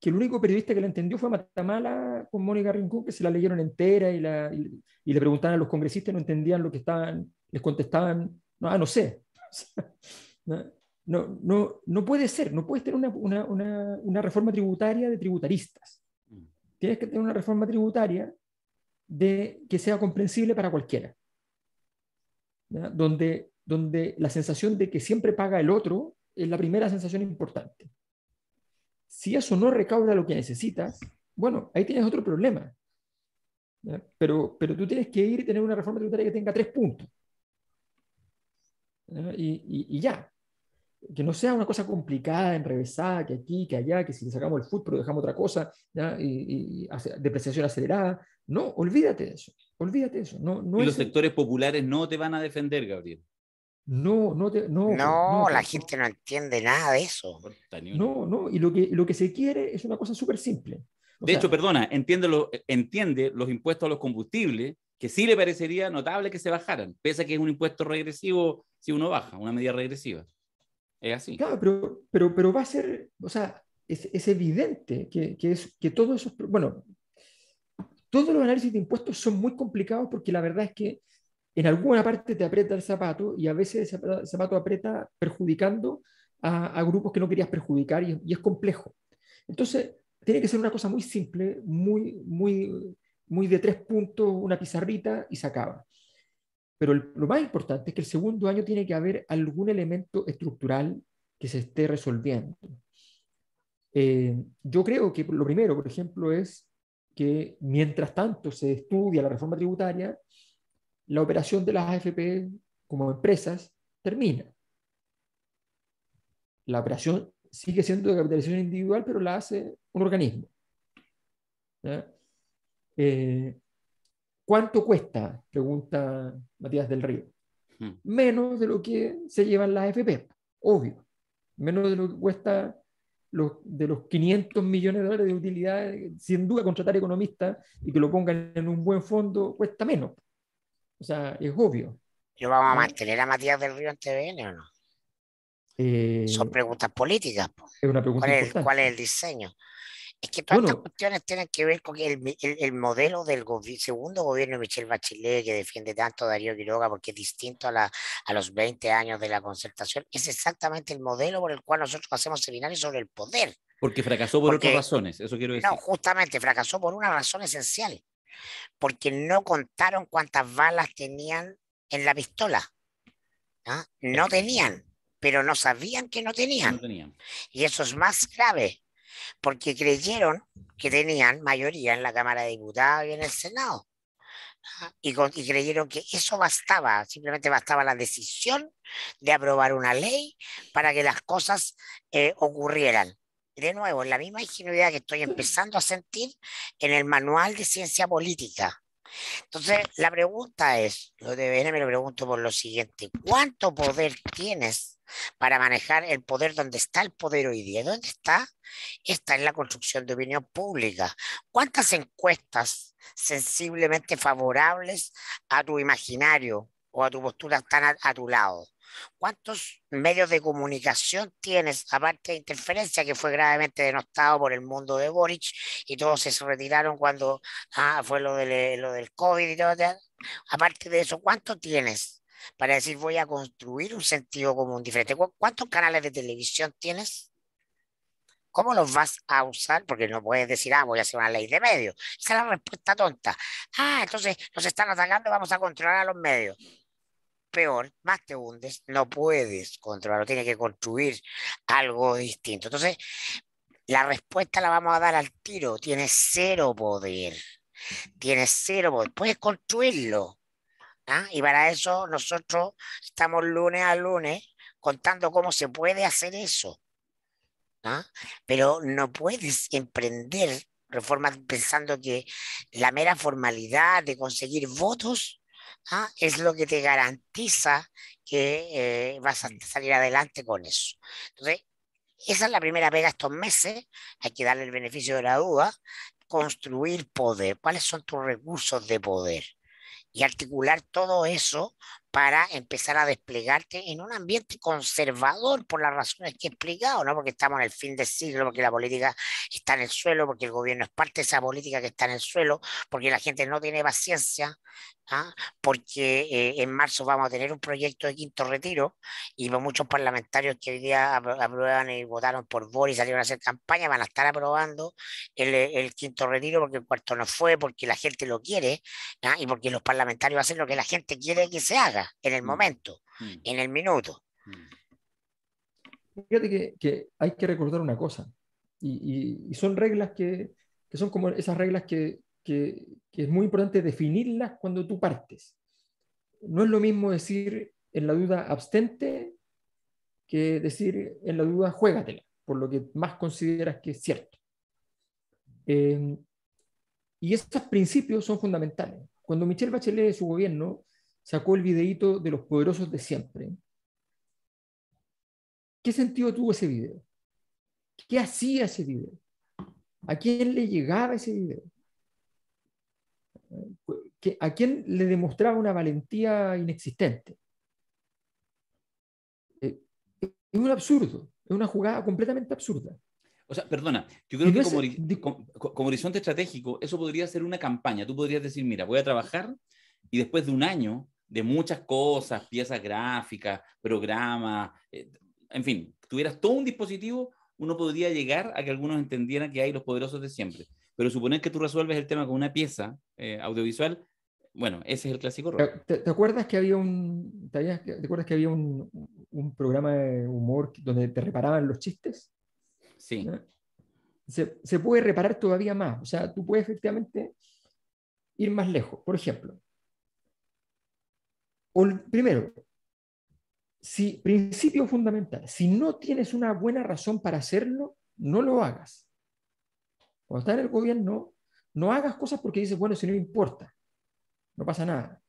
que el único periodista que la entendió fue Matamala con Mónica Rincón, que se la leyeron entera y, la, le preguntaban a los congresistas, no entendían lo que estaban, les contestaban, no, ah, no sé. [LAUGHS] No, no, no puede ser, no puedes tener una, una, una, reforma tributaria de tributaristas. Mm. Tienes que tener una reforma tributaria de, que sea comprensible para cualquiera. Donde, donde la sensación de que siempre paga el otro es la primera sensación importante. Si eso no recauda lo que necesitas, bueno, ahí tienes otro problema. Pero, pero tú tienes que ir y tener una reforma tributaria que tenga tres puntos. Y, ya. Que no sea una cosa complicada, enrevesada, que aquí, que allá, que si le sacamos el fútbol dejamos otra cosa, Y, depreciación acelerada. No, olvídate de eso. Olvídate de eso. No, y los sectores populares no te van a defender, Gabriel. No, no, pues, no, no, la pues, gente no entiende nada de eso. No, no, y lo que, lo que se quiere es una cosa súper simple. de hecho, perdona, entiende, eh, entiende los impuestos a los combustibles, que sí le parecería notable que se bajaran, pese a que es un impuesto regresivo si uno baja, una medida regresiva. Es así. Claro, pero, pero, pero va a ser, o sea, es, es evidente que, que, es, que todos esos, bueno, todos los análisis de impuestos son muy complicados porque la verdad es que en alguna parte te aprieta el zapato y a veces el zapato aprieta perjudicando a, grupos que no querías perjudicar y, es complejo. Entonces, tiene que ser una cosa muy simple, muy, muy, muy de tres puntos, una pizarrita y se acaba. Pero lo más importante es que el segundo año tiene que haber algún elemento estructural que se esté resolviendo. Eh, yo creo que lo primero, por ejemplo, es que mientras tanto se estudia la reforma tributaria, la operación de las AFP como empresas termina. La operación sigue siendo de capitalización individual, pero la hace un organismo. Eh, ¿Cuánto cuesta? Pregunta Matías del Río. Hmm. Menos de lo que se llevan las AFP, obvio. Menos de lo que cuesta de los 500 millones de dólares de utilidad, sin duda contratar economistas y que lo pongan en un buen fondo cuesta menos. O sea, es obvio. Yo vamos a mantener a Matías del Río en TVN o no? Eh, Son preguntas políticas. Es una pregunta ¿Cuál, es, ¿Cuál, es, el diseño? Es que todas estas cuestiones tienen que ver con el, el, modelo del segundo gobierno de Michelle Bachelet, que defiende tanto Darío Quiroga, porque es distinto a, los 20 años de la concertación. Es exactamente el modelo por el cual nosotros hacemos seminarios sobre el poder. Porque fracasó por otras razones, eso quiero decir. No, justamente, fracasó por una razón esencial porque no contaron cuántas balas tenían en la pistola. ¿ah? No, tenían, pero no sabían que no tenían. Y eso es más grave, porque creyeron que tenían mayoría en la Cámara de Diputados y en el Senado. ¿ah? Y, creyeron que eso bastaba, simplemente bastaba la decisión de aprobar una ley para que las cosas eh, ocurrieran de nuevo, la misma ingenuidad que estoy empezando a sentir en el manual de ciencia política. Entonces, la pregunta es, lo de BN me lo pregunto por lo siguiente, ¿cuánto poder tienes para manejar el poder donde está el poder hoy día? ¿Dónde está? Está en la construcción de opinión pública. ¿Cuántas encuestas sensiblemente favorables a tu imaginario o a tu postura están a tu lado? ¿Cuántos medios de comunicación tienes, aparte de Interferencia, que fue gravemente denostado por el mundo de Boric y todos se retiraron cuando ah, fue lo del, eh, lo del COVID y todo? Aparte de eso, cuánto tienes para decir voy a construir un sentido común diferente? ¿Cuántos canales de televisión tienes? ¿Cómo los vas a usar? Porque no puedes decir, ah, voy a hacer una ley de medios. Esa es la respuesta tonta. Ah, entonces nos están atacando, vamos a controlar a los medios peor, más te hundes, no puedes controlarlo, tienes que construir algo distinto. Entonces, la respuesta la vamos a dar al tiro, tiene cero poder, tienes cero poder, puedes construirlo. ¿ah? Y para eso nosotros estamos lunes a lunes contando cómo se puede hacer eso. ¿ah? Pero no puedes emprender reformas pensando que la mera formalidad de conseguir votos Ah, es lo que te garantiza que eh, vas a salir adelante con eso. Entonces, esa es la primera pega estos meses, hay que darle el beneficio de la duda, construir poder, cuáles son tus recursos de poder y articular todo eso para empezar a desplegarte en un ambiente conservador por las razones que he explicado, ¿no? Porque estamos en el fin del siglo, porque la política está en el suelo, porque el gobierno es parte de esa política que está en el suelo, porque la gente no tiene paciencia, ¿ah? porque eh, en marzo vamos a tener un proyecto de quinto retiro y muchos parlamentarios que hoy día aprueban y votaron por Boris y salieron a hacer campaña van a estar aprobando el, quinto retiro porque el cuarto no fue, porque la gente lo quiere ¿ah? y porque los parlamentarios hacen lo que la gente quiere que se haga en el mm. momento, mm. en el minuto. Mm. Fíjate que, hay que recordar una cosa, y, son reglas que, son como esas reglas que, es muy importante definirlas cuando tú partes. No es lo mismo decir en la duda abstente que decir en la duda juégatela, por lo que más consideras que es cierto. Eh, y esos principios son fundamentales. Cuando Michelle Bachelet de su gobierno sacó el videíto de los poderosos de siempre. ¿Qué sentido tuvo ese video? ¿Qué hacía ese video? ¿A quién le llegaba ese video? ¿A quién le demostraba una valentía inexistente? Eh, es un absurdo, es una jugada completamente absurda. O sea, perdona, yo creo que como, horizonte estratégico, eso podría ser una campaña. Tú podrías decir, mira, voy a trabajar y después de un año de muchas cosas, piezas gráficas, programas, eh, en fin, tuvieras todo un dispositivo, uno podría llegar a que algunos entendieran que hay los poderosos de siempre. Pero suponer que tú resuelves el tema con una pieza eh, audiovisual, bueno, ese es el clásico error. ¿Te, acuerdas que había un, te, acuerdas que había un, un, programa de humor donde te reparaban los chistes? Sí. Se, se puede reparar todavía más, o sea, tú puedes efectivamente ir más lejos. Por ejemplo, primero, si, principio fundamental, si no tienes una buena razón para hacerlo, no lo hagas. Cuando estás en el gobierno, no hagas cosas porque dices, bueno, si no importa, no pasa nada.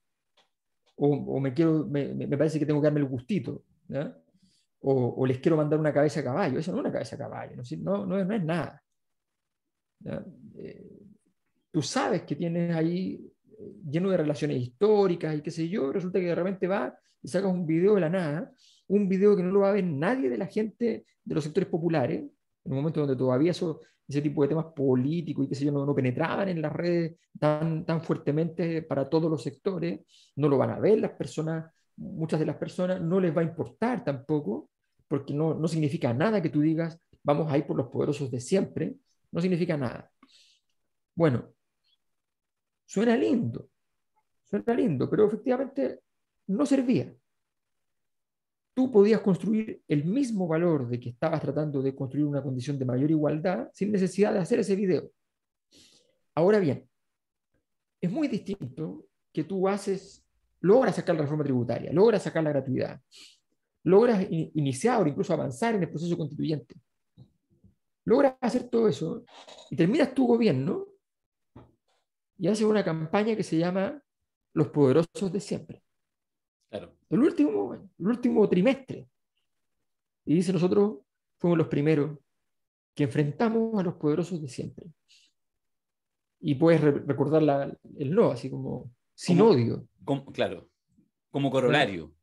O, me, parece que tengo que darme el gustito. O, les quiero mandar una cabeza a caballo. Eso no es una cabeza a caballo, no, es, nada. Eh, tú sabes que tienes ahí lleno de relaciones históricas y qué sé yo, resulta que de repente va y sacas un video de la nada, un video que no lo va a ver nadie de la gente de los sectores populares, en un momento donde todavía ese tipo de temas políticos y qué sé yo no, penetraban en las redes tan, tan fuertemente para todos los sectores, no lo van a ver las personas, muchas de las personas, no les va a importar tampoco, porque no, no significa nada que tú digas, vamos a ir por los poderosos de siempre, no significa nada. Bueno, Suena lindo, suena lindo, pero efectivamente no servía. Tú podías construir el mismo valor de que estabas tratando de construir una condición de mayor igualdad sin necesidad de hacer ese video. Ahora bien, es muy distinto que tú haces, logras sacar la reforma tributaria, logras sacar la gratuidad, logras iniciar o incluso avanzar en el proceso constituyente, logras hacer todo eso y terminas tu gobierno y hace una campaña que se llama Los Poderosos de Siempre. Claro. El último, último trimestre. Y dice, nosotros fuimos los primeros que enfrentamos a los poderosos de siempre. Y puedes recordar la, el no, así como sin odio. claro, como corolario,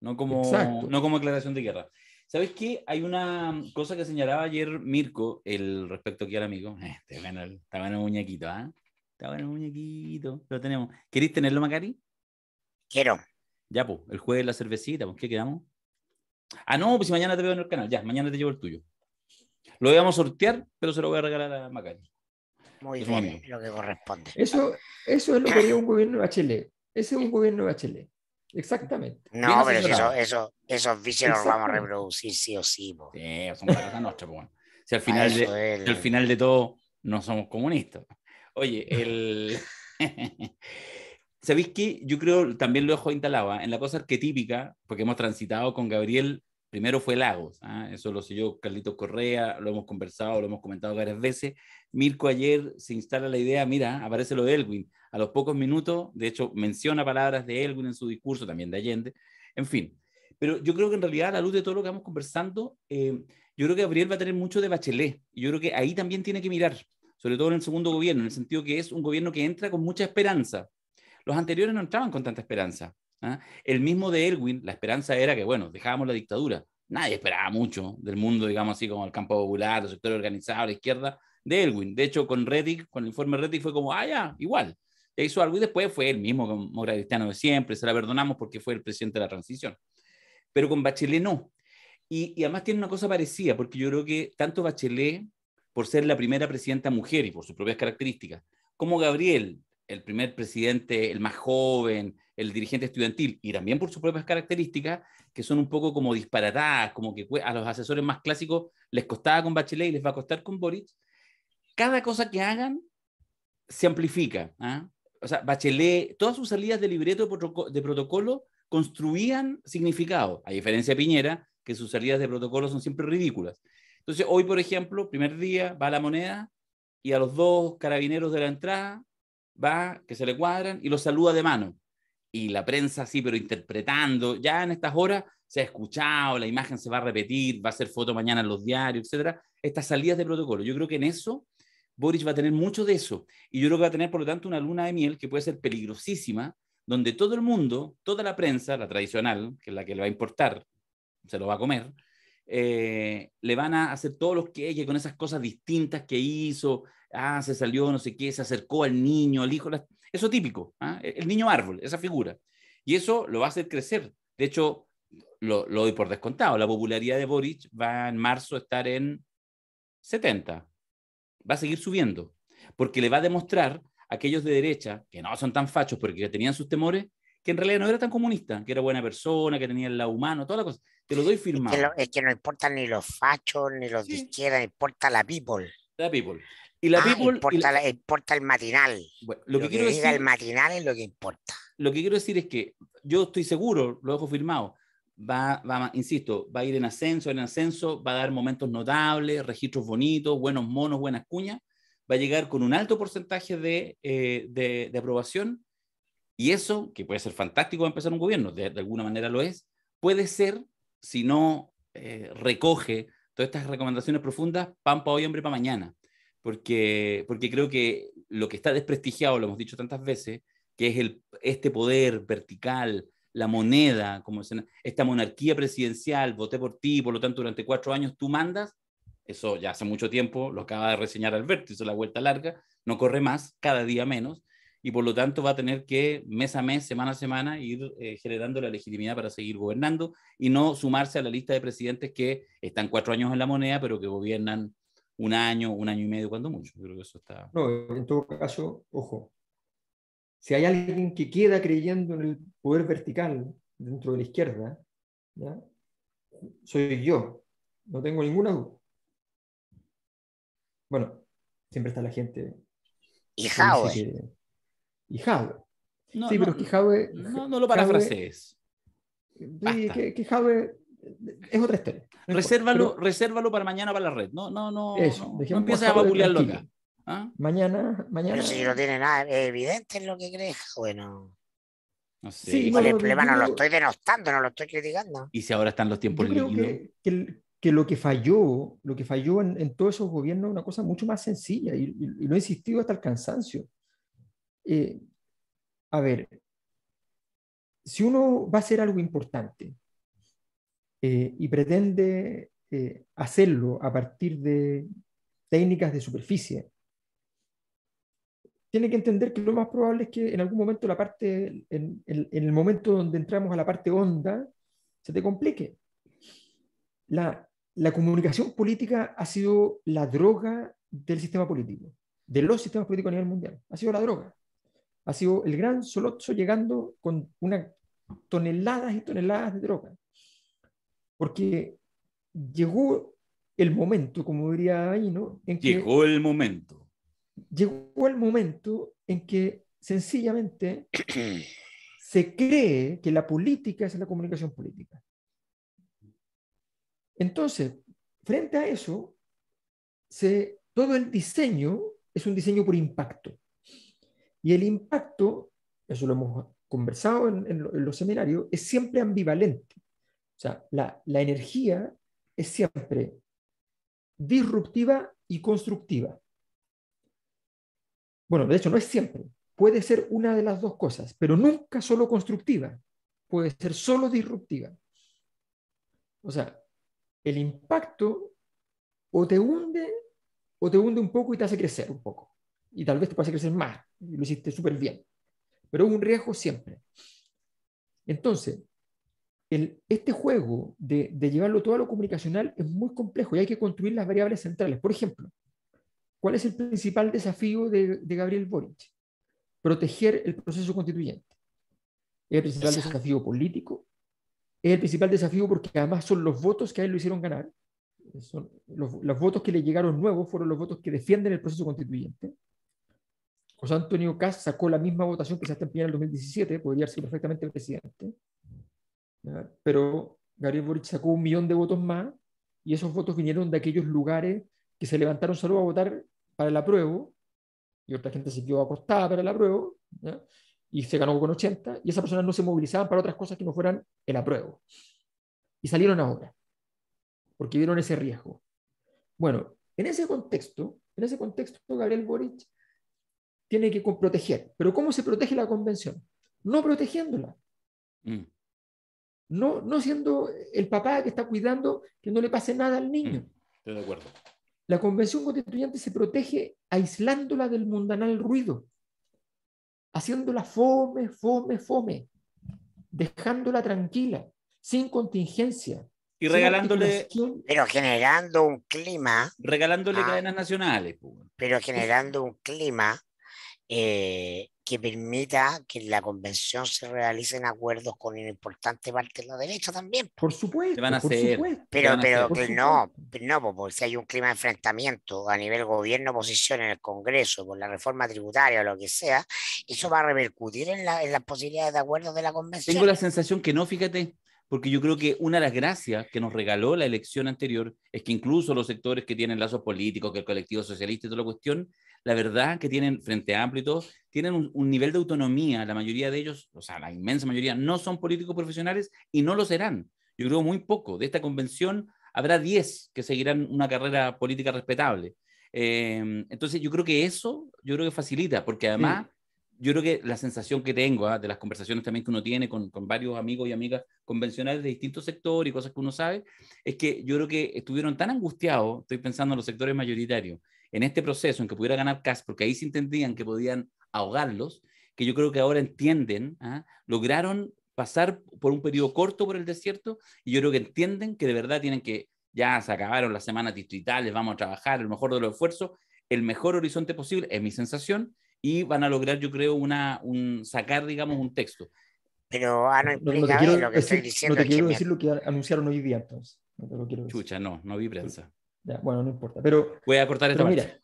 no, como, no como declaración de guerra. ¿Sabes qué? Hay una cosa que señalaba ayer Mirko, el respecto que era amigo. [LAUGHS] Este, está bueno, muñequito, ¿ah? Está bueno muñequito. Lo tenemos. ¿Queréis tenerlo, Macari? Quiero. Ya, pues, el jueves la cervecita, ¿por pues, qué quedamos? Ah, no, pues si mañana te veo en el canal, ya, mañana te llevo el tuyo. Lo íbamos a sortear, pero se lo voy a regalar a Macari. Muy bien, lo que corresponde. Eso, eso es lo que lleva un gobierno de Bachelet. Ese es un gobierno de Bachelet. Exactamente. No, pero eso, esos vicios los vamos a reproducir sí o sí. Sí, son cosas nuestra, pues, Si al final, si al final de todo no somos comunistas. Oye, [LAUGHS] el... ¿Sabéis qué? Yo creo, también lo dejo instalado, ¿ah? en la cosa arquetípica, porque hemos transitado con Gabriel, primero fue Lagos, ¿ah? eso lo sé yo, Carlitos Correa, lo hemos conversado, lo hemos comentado varias veces. Mirko ayer se instala la idea, mira, aparece lo de Elwin, a los pocos minutos, de hecho, menciona palabras de Elwin en su discurso, también de Allende, en fin. Pero yo creo que en realidad, a la luz de todo lo que vamos conversando, eh, yo creo que Gabriel va a tener mucho de Bachelet, yo creo que ahí también tiene que mirar sobre todo en el segundo gobierno, en el sentido que es un gobierno que entra con mucha esperanza. Los anteriores no entraban con tanta esperanza. ¿ah? El mismo de Elwin, la esperanza era que, bueno, dejábamos la dictadura. Nadie esperaba mucho del mundo, digamos así, como el campo popular, los sectores organizados, la izquierda, de Elwin. De hecho, con Reddick, con el informe Reddick fue como, ah, ya, igual. Ya hizo algo y después fue el mismo como cristiano de siempre, se la perdonamos porque fue el presidente de la transición. Pero con Bachelet no. Y, y además tiene una cosa parecida, porque yo creo que tanto Bachelet por ser la primera presidenta mujer y por sus propias características. Como Gabriel, el primer presidente, el más joven, el dirigente estudiantil, y también por sus propias características, que son un poco como disparatadas, como que pues, a los asesores más clásicos les costaba con Bachelet y les va a costar con Boric, cada cosa que hagan se amplifica. ¿ah? O sea, Bachelet, todas sus salidas de libreto de protocolo construían significado, a diferencia de Piñera, que sus salidas de protocolo son siempre ridículas. Entonces, hoy, por ejemplo, primer día va la moneda y a los dos carabineros de la entrada va, que se le cuadran y los saluda de mano. Y la prensa sí, pero interpretando, ya en estas horas se ha escuchado, la imagen se va a repetir, va a ser foto mañana en los diarios, etcétera. Estas salidas de protocolo, yo creo que en eso Boris va a tener mucho de eso. Y yo creo que va a tener, por lo tanto, una luna de miel que puede ser peligrosísima, donde todo el mundo, toda la prensa, la tradicional, que es la que le va a importar, se lo va a comer, eh, le van a hacer todos los que ella con esas cosas distintas que hizo, ah, se salió, no sé qué, se acercó al niño, al hijo, eso típico, ¿ah? e-, el niño árbol, esa figura. Y eso lo va a hacer crecer. De hecho, lo, lo doy por descontado, la popularidad de Boric va en marzo a estar en 70, va a seguir subiendo, porque le va a demostrar a aquellos de derecha, que no son tan fachos porque ya tenían sus temores, que en realidad no era tan comunista, que era buena persona, que tenía el lado humano, toda la cosa. Te lo doy firmado. Es que, no importan ni los fachos, ni los de izquierda, importa la people. La people. Y la ah, people. Importa, el matinal. lo, que, diga el matinal es lo que importa. Lo que quiero decir es que yo estoy seguro, lo dejo firmado. Va, insisto, va a ir en ascenso, en ascenso, va a dar momentos notables, registros bonitos, buenos monos, buenas cuñas, va a llegar con un alto porcentaje de, eh, aprobación y eso, que puede ser fantástico para empezar un gobierno, de alguna manera lo es, puede ser si no eh, recoge todas estas recomendaciones profundas, pampa hoy, hombre para mañana. Porque, creo que lo que está desprestigiado, lo hemos dicho tantas veces, que es el, este poder vertical, la moneda, como esta monarquía presidencial, voté por ti, por lo tanto durante cuatro años tú mandas, eso ya hace mucho tiempo, lo acaba de reseñar Alberto, hizo la vuelta larga, no corre más, cada día menos, y por lo tanto va a tener que mes a mes, semana a semana, ir eh, generando la legitimidad para seguir gobernando y no sumarse a la lista de presidentes que están cuatro años en la moneda, pero que gobiernan un año, un año y medio, cuando mucho. Creo que eso está. No, en todo caso, ojo, si hay alguien que queda creyendo en el poder vertical dentro de la izquierda, soy yo, no tengo ninguna duda. Bueno, siempre está la gente. Y y sí, pero es que No, no lo para Sí, que, que es otra historia. resérvalo, resérvalo para mañana para la red. No, no, no. Eso, no, empieces a babulearlo acá. ¿Ah? Mañana, mañana. Pero si no tiene nada evidente en lo que crees, bueno. No sé. Sí, el problema no lo estoy denostando, no lo estoy criticando. Y si ahora están los tiempos libres, que, lo que falló, lo que falló en, todos esos gobiernos es una cosa mucho más sencilla y, y, y, lo he insistido hasta el cansancio. Eh, a ver, si uno va a hacer algo importante eh, y pretende eh, hacerlo a partir de técnicas de superficie, tiene que entender que lo más probable es que en algún momento la parte, en, el momento donde entramos a la parte honda, se te complique. la comunicación política ha sido la droga del sistema político, de los sistemas políticos a nivel mundial. Ha sido la droga ha sido el gran Solotso llegando con unas toneladas y toneladas de droga. Porque llegó el momento, como diría ahí, ¿no? En llegó el momento. Llegó el momento en que sencillamente se cree que la política es la comunicación política. Entonces, frente a eso, todo el diseño es un diseño por impacto. Y el impacto, eso lo hemos conversado en, los seminarios, es siempre ambivalente. O sea, la, la energía es siempre disruptiva y constructiva. Bueno, de hecho, no es siempre. Puede ser una de las dos cosas, pero nunca solo constructiva. Puede ser solo disruptiva. O sea, el impacto o te hunde o te hunde un poco y te hace crecer un poco y tal vez te pase a crecer más, y lo hiciste súper bien. Pero es un riesgo siempre. Entonces, el, este juego de, llevarlo todo a lo comunicacional es muy complejo y hay que construir las variables centrales. Por ejemplo, ¿cuál es el principal desafío de, Gabriel Boric? Proteger el proceso constituyente. Es el principal desafío político, es el principal desafío porque además son los votos que a él lo hicieron ganar. Son los, los votos que le llegaron nuevos fueron los votos que defienden el proceso constituyente. José Antonio Caz sacó la misma votación que se ha en en el 2017, podría ser perfectamente perfectamente presidente, pero Gabriel Boric sacó un millón de votos más y esos votos vinieron de aquellos lugares que se levantaron solo a votar para el apruebo y otra gente se quedó acostada para el apruebo y se ganó con 80 y esas personas no se movilizaban para otras cosas que no fueran el apruebo y salieron ahora porque vieron ese riesgo. Bueno, en ese contexto, en ese contexto Gabriel Boric tiene que proteger. Pero ¿cómo se protege la convención? No protegiéndola. Mm. No, no siendo el papá que está cuidando que no le pase nada al niño. Mm, estoy de acuerdo. La convención constituyente se protege aislándola del mundanal ruido, haciéndola fome, fome, fome, dejándola tranquila, sin contingencia, y regalándole. Pero generando un clima. Regalándole ah. cadenas nacionales. Pues, Pero generando un clima eh, que permita que en la convención se realicen acuerdos con una importante parte de los derechos también. Por supuesto. Van por supuesto. Pero, pero que no, no, porque si hay un clima de enfrentamiento a nivel gobierno, oposición en el Congreso, por la reforma tributaria o lo que sea, eso va a repercutir en, la, en las posibilidades de acuerdos de la convención. Tengo la sensación que no, fíjate, porque yo creo que una de las gracias que nos regaló la elección anterior es que incluso los sectores que tienen lazos políticos, que el colectivo socialista y toda la cuestión, la verdad que tienen frente amplio y todo, tienen un, nivel de autonomía. La mayoría de ellos, o sea, la inmensa mayoría, no son políticos profesionales y no lo serán. Yo creo muy poco. De esta convención habrá 10 que seguirán una carrera política respetable. Em, entonces, yo creo que eso, yo creo que facilita, porque además, yo creo que la sensación que tengo ah, de las conversaciones también que uno tiene con, con, varios amigos y amigas convencionales de distintos sectores y cosas que uno sabe, es que yo creo que estuvieron tan angustiados, estoy pensando en los sectores mayoritarios, en este proceso en que pudiera ganar CAS, porque ahí se entendían que podían ahogarlos, que yo creo que ahora entienden, ¿ah? lograron pasar por un periodo corto por el desierto y yo creo que entienden que de verdad tienen que, ya se acabaron las semanas distritales, vamos a trabajar el mejor de los esfuerzos, el mejor horizonte posible, es mi sensación, y van a lograr, yo creo, una, un, sacar, digamos, un texto. Pero ah, no lo que estoy diciendo. No quiero decir lo que anunciaron hoy día, Chucha, no, no vi prensa bueno, no importa. Pero, Voy a cortar esta parte.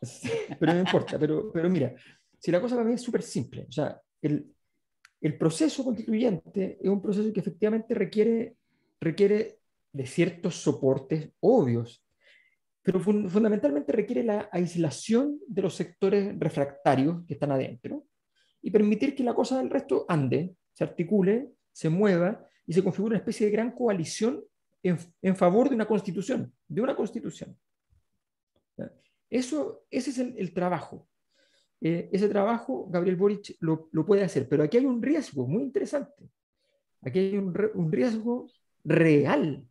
[LAUGHS] pero no importa, pero, pero mira, si la cosa para mí es súper simple, o sea, el, proceso constituyente es un proceso que efectivamente requiere, requiere de ciertos soportes obvios, pero fundamentalmente requiere la aislación de los sectores refractarios que están adentro y permitir que la cosa del resto ande, se articule, se mueva y se configure una especie de gran coalición en, favor de una constitución, de una constitución. Eso, ese es el, trabajo. Eh, ese trabajo Gabriel Boric lo, puede hacer, pero aquí hay un riesgo muy interesante. Aquí hay un, riesgo real,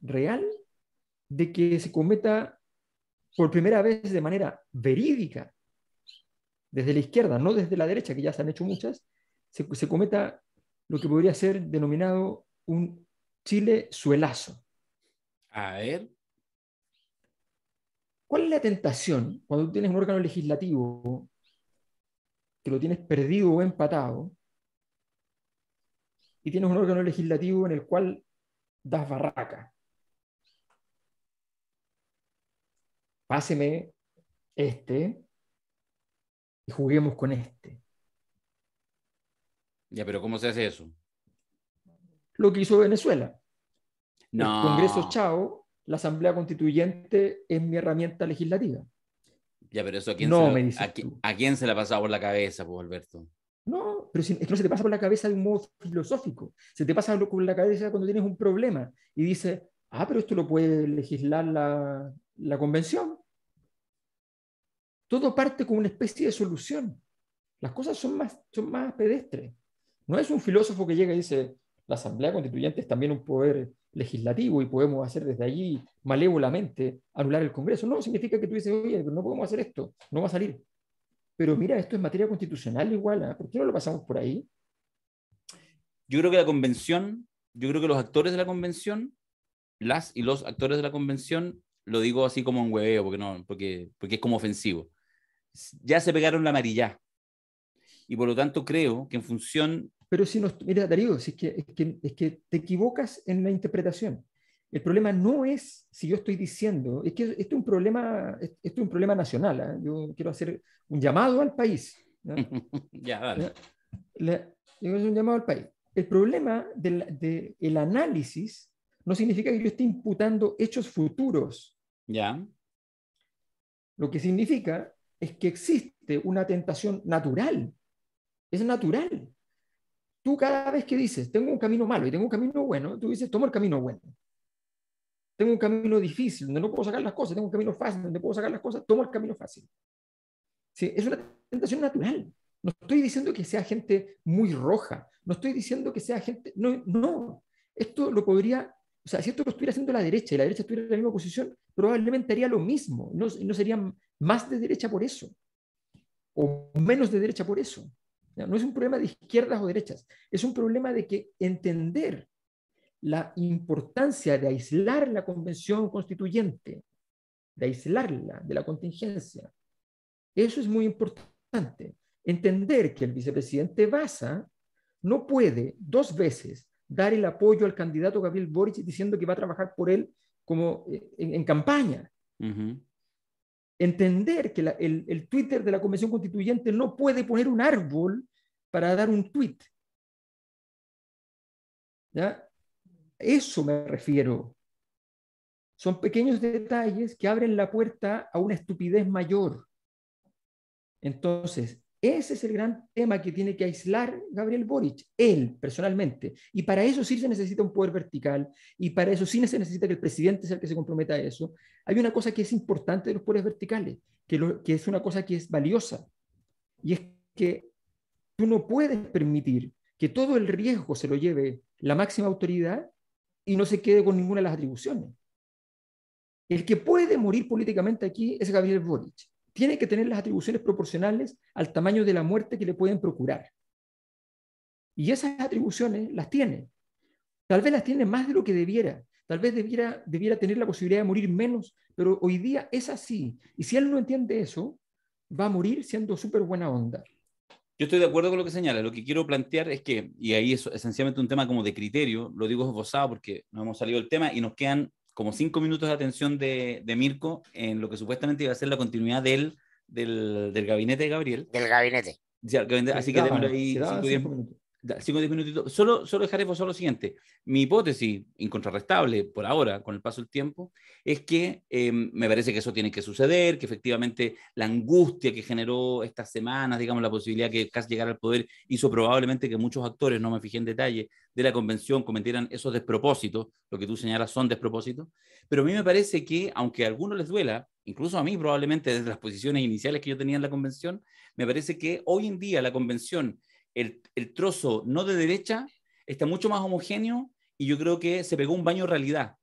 real de que se cometa por primera vez de manera verídica, desde la izquierda, no desde la derecha, que ya se han hecho muchas, se cometa lo que podría ser denominado un Chile Suelazo. A ver. ¿Cuál es la tentación cuando tú tienes un órgano legislativo que lo tienes perdido o empatado y tienes un órgano legislativo en el cual das barraca? Páseme este y juguemos con este. Ya, pero ¿cómo se hace eso? lo que hizo Venezuela. No. El Congreso Chao, la Asamblea Constituyente es mi herramienta legislativa. Ya, pero eso a quién, se, le a, pasado por la cabeza, pues, Alberto. No, pero si, no se te pasa por la cabeza de un modo filosófico. Se te pasa por la cabeza cuando tienes un problema y dices, ah, pero esto lo puede legislar la, convención. Todo parte con una especie de solución. Las cosas son más, son más pedestres. No es un filósofo que llega y dice, la Asamblea Constituyente es también un poder legislativo y podemos hacer desde allí malévolamente anular el Congreso. No significa que tú dices, oye, pero no podemos hacer esto, no va a salir. Pero mira, esto es materia constitucional igual, ¿ah? ¿por qué no lo pasamos por ahí? Yo creo que la convención, yo creo que los actores de la convención, las y los actores de la convención, lo digo así como un hueveo, porque, no, porque, porque es como ofensivo, ya se pegaron la amarilla. Y por lo tanto creo que en función pero si nos, mira, Darío, si es, que, es, que, es que te equivocas en la interpretación. El problema no es si yo estoy diciendo, es que este es un problema, es un problema nacional. ¿eh? Yo quiero hacer un llamado al país. [LAUGHS] Ya, dale. vale. quiero hacer un llamado al país. El problema del el análisis no significa que yo esté imputando hechos futuros. Ya. Lo que significa es que existe una tentación natural. Es natural. Tú cada vez que dices, tengo un camino malo y tengo un camino bueno, tú dices, tomo el camino bueno. Tengo un camino difícil donde no puedo sacar las cosas, tengo un camino fácil donde puedo sacar las cosas, tomo el camino fácil. Sí, es una tentación natural. No estoy diciendo que sea gente muy roja, no estoy diciendo que sea gente... No, no. esto lo podría... O sea, si esto lo estuviera haciendo la derecha y la derecha estuviera en la misma posición, probablemente haría lo mismo. No, no serían más de derecha por eso, o menos de derecha por eso. No es un problema de izquierdas o derechas, es un problema de que entender la importancia de aislar la convención constituyente, de aislarla de la contingencia, eso es muy importante. Entender que el vicepresidente Baza no puede dos veces dar el apoyo al candidato Gabriel Boric diciendo que va a trabajar por él como eh, en, campaña entender que el, Twitter de la Convención Constituyente no puede poner un árbol para dar un tweet. ¿Ya? Eso me refiero. Son pequeños detalles que abren la puerta a una estupidez mayor. Entonces, ese es el gran tema que tiene que aislar Gabriel Boric, él personalmente. Y para eso sí se necesita un poder vertical y para eso sí se necesita que el presidente sea el que se comprometa a eso. Hay una cosa que es importante de los poderes verticales, que, que es una cosa que es valiosa, y es que tú no puedes permitir que todo el riesgo se lo lleve la máxima autoridad y no se quede con ninguna de las atribuciones. El que puede morir políticamente aquí es Gabriel Boric tiene que tener las atribuciones proporcionales al tamaño de la muerte que le pueden procurar. Y esas atribuciones las tiene. Tal vez las tiene más de lo que debiera. Tal vez debiera, debiera tener la posibilidad de morir menos, pero hoy día es así. Y si él no entiende eso, va a morir siendo súper buena onda. Yo estoy de acuerdo con lo que señala. Lo que quiero plantear es que, y ahí es esencialmente un tema como de criterio, lo digo esbozado porque nos hemos salido del tema y nos quedan como cinco minutos de atención de, de Mirko en lo que supuestamente iba a ser la continuidad del, del, del gabinete de Gabriel. Del gabinete. así que démoslo ahí cinco, cinco minutos minutitos. Solo, solo dejaré solo lo siguiente. Mi hipótesis, incontrarrestable por ahora, con el paso del tiempo, es que em, me parece que eso tiene que suceder, que efectivamente la angustia que generó estas semanas, digamos, la posibilidad que casi llegara al poder, hizo probablemente que muchos actores, no me fijé en detalle, de la convención cometieran esos despropósitos, lo que tú señalas son despropósitos, pero a mí me parece que, aunque a algunos les duela, incluso a mí probablemente desde las posiciones iniciales que yo tenía en la convención, me parece que hoy en día la convención el, el, trozo no de derecha está mucho más homogéneo y yo creo que se pegó un baño realidad.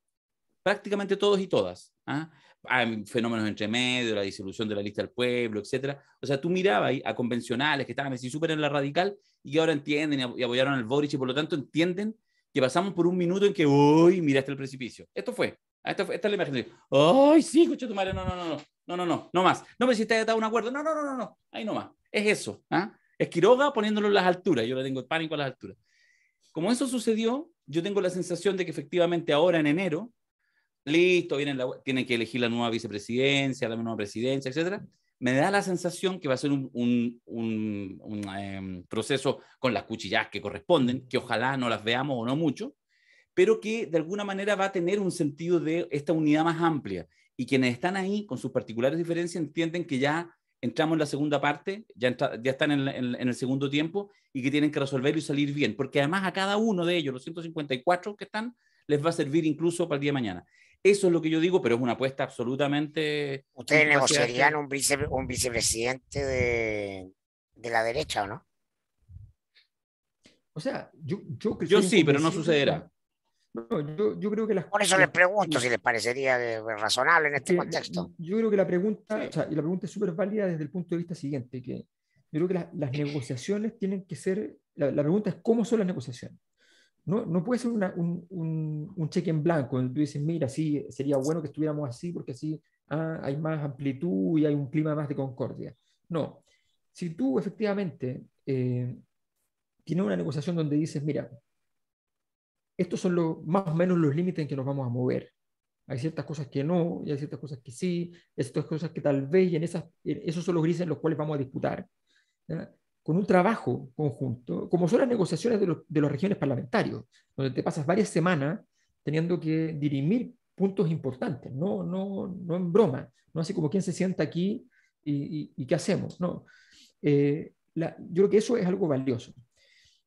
Prácticamente todos y todas. ¿ah? Hay fenómenos entre medio, la disolución de la lista del pueblo, etc. O sea, tú mirabas a convencionales que estaban así súper en la radical y que ahora entienden y apoyaron al Boric y por lo tanto entienden que pasamos por un minuto en que, uy, miraste el precipicio. Esto fue. Esta, es la imagen. ¡Ay, sí, escucha tu madre! No, no, no, no, no, no, no, más. No me si te un acuerdo. No, no, no, no, no. Ahí no más. Es eso. ¿ah? Quiroga poniéndolo en las alturas. Yo le tengo el pánico a las alturas. Como eso sucedió, yo tengo la sensación de que efectivamente ahora en enero, listo, vienen tienen que elegir la nueva vicepresidencia, la nueva presidencia, etcétera. Me da la sensación que va a ser un, em, proceso con las cuchillas que corresponden, que ojalá no las veamos o no mucho, pero que de alguna manera va a tener un sentido de esta unidad más amplia. Y quienes están ahí con sus particulares diferencias entienden que ya entramos en la segunda parte, ya, ya están en, el segundo tiempo y que tienen que resolver y salir bien, porque además a cada uno de ellos, los 154 que están, les va a servir incluso para el día de mañana. Eso es lo que yo digo, pero es una apuesta absolutamente... ¿Ustedes negociarían un, vicepresidente de, la derecha o no? O sea, yo, yo que... Yo sí, pero no sucederá. No, yo, creo que las Por eso les pregunto si les parecería eh, razonable en este contexto. Yo creo que la pregunta, y la pregunta es súper válida desde el punto de vista siguiente, que yo creo que las negociaciones tienen que ser, la, pregunta es cómo son las negociaciones. No, no puede ser un, cheque en blanco, donde tú dices, mira, sí, sería bueno que estuviéramos así, porque así ah, hay más amplitud y hay un clima más de concordia. No, si tú efectivamente eh, tienes una negociación donde dices, mira, estos son los, más o menos los límites en que nos vamos a mover. Hay ciertas cosas que no, y hay ciertas cosas que sí, hay ciertas cosas que tal vez, y en esas, esos son los grises en los cuales vamos a disputar. Con un trabajo conjunto, como son las negociaciones de, los, de los regiones parlamentarios, donde te pasas varias semanas teniendo que dirimir puntos importantes, no, no, no en broma, no así como quién se sienta aquí y, qué hacemos. No. Eh, yo creo que eso es algo valioso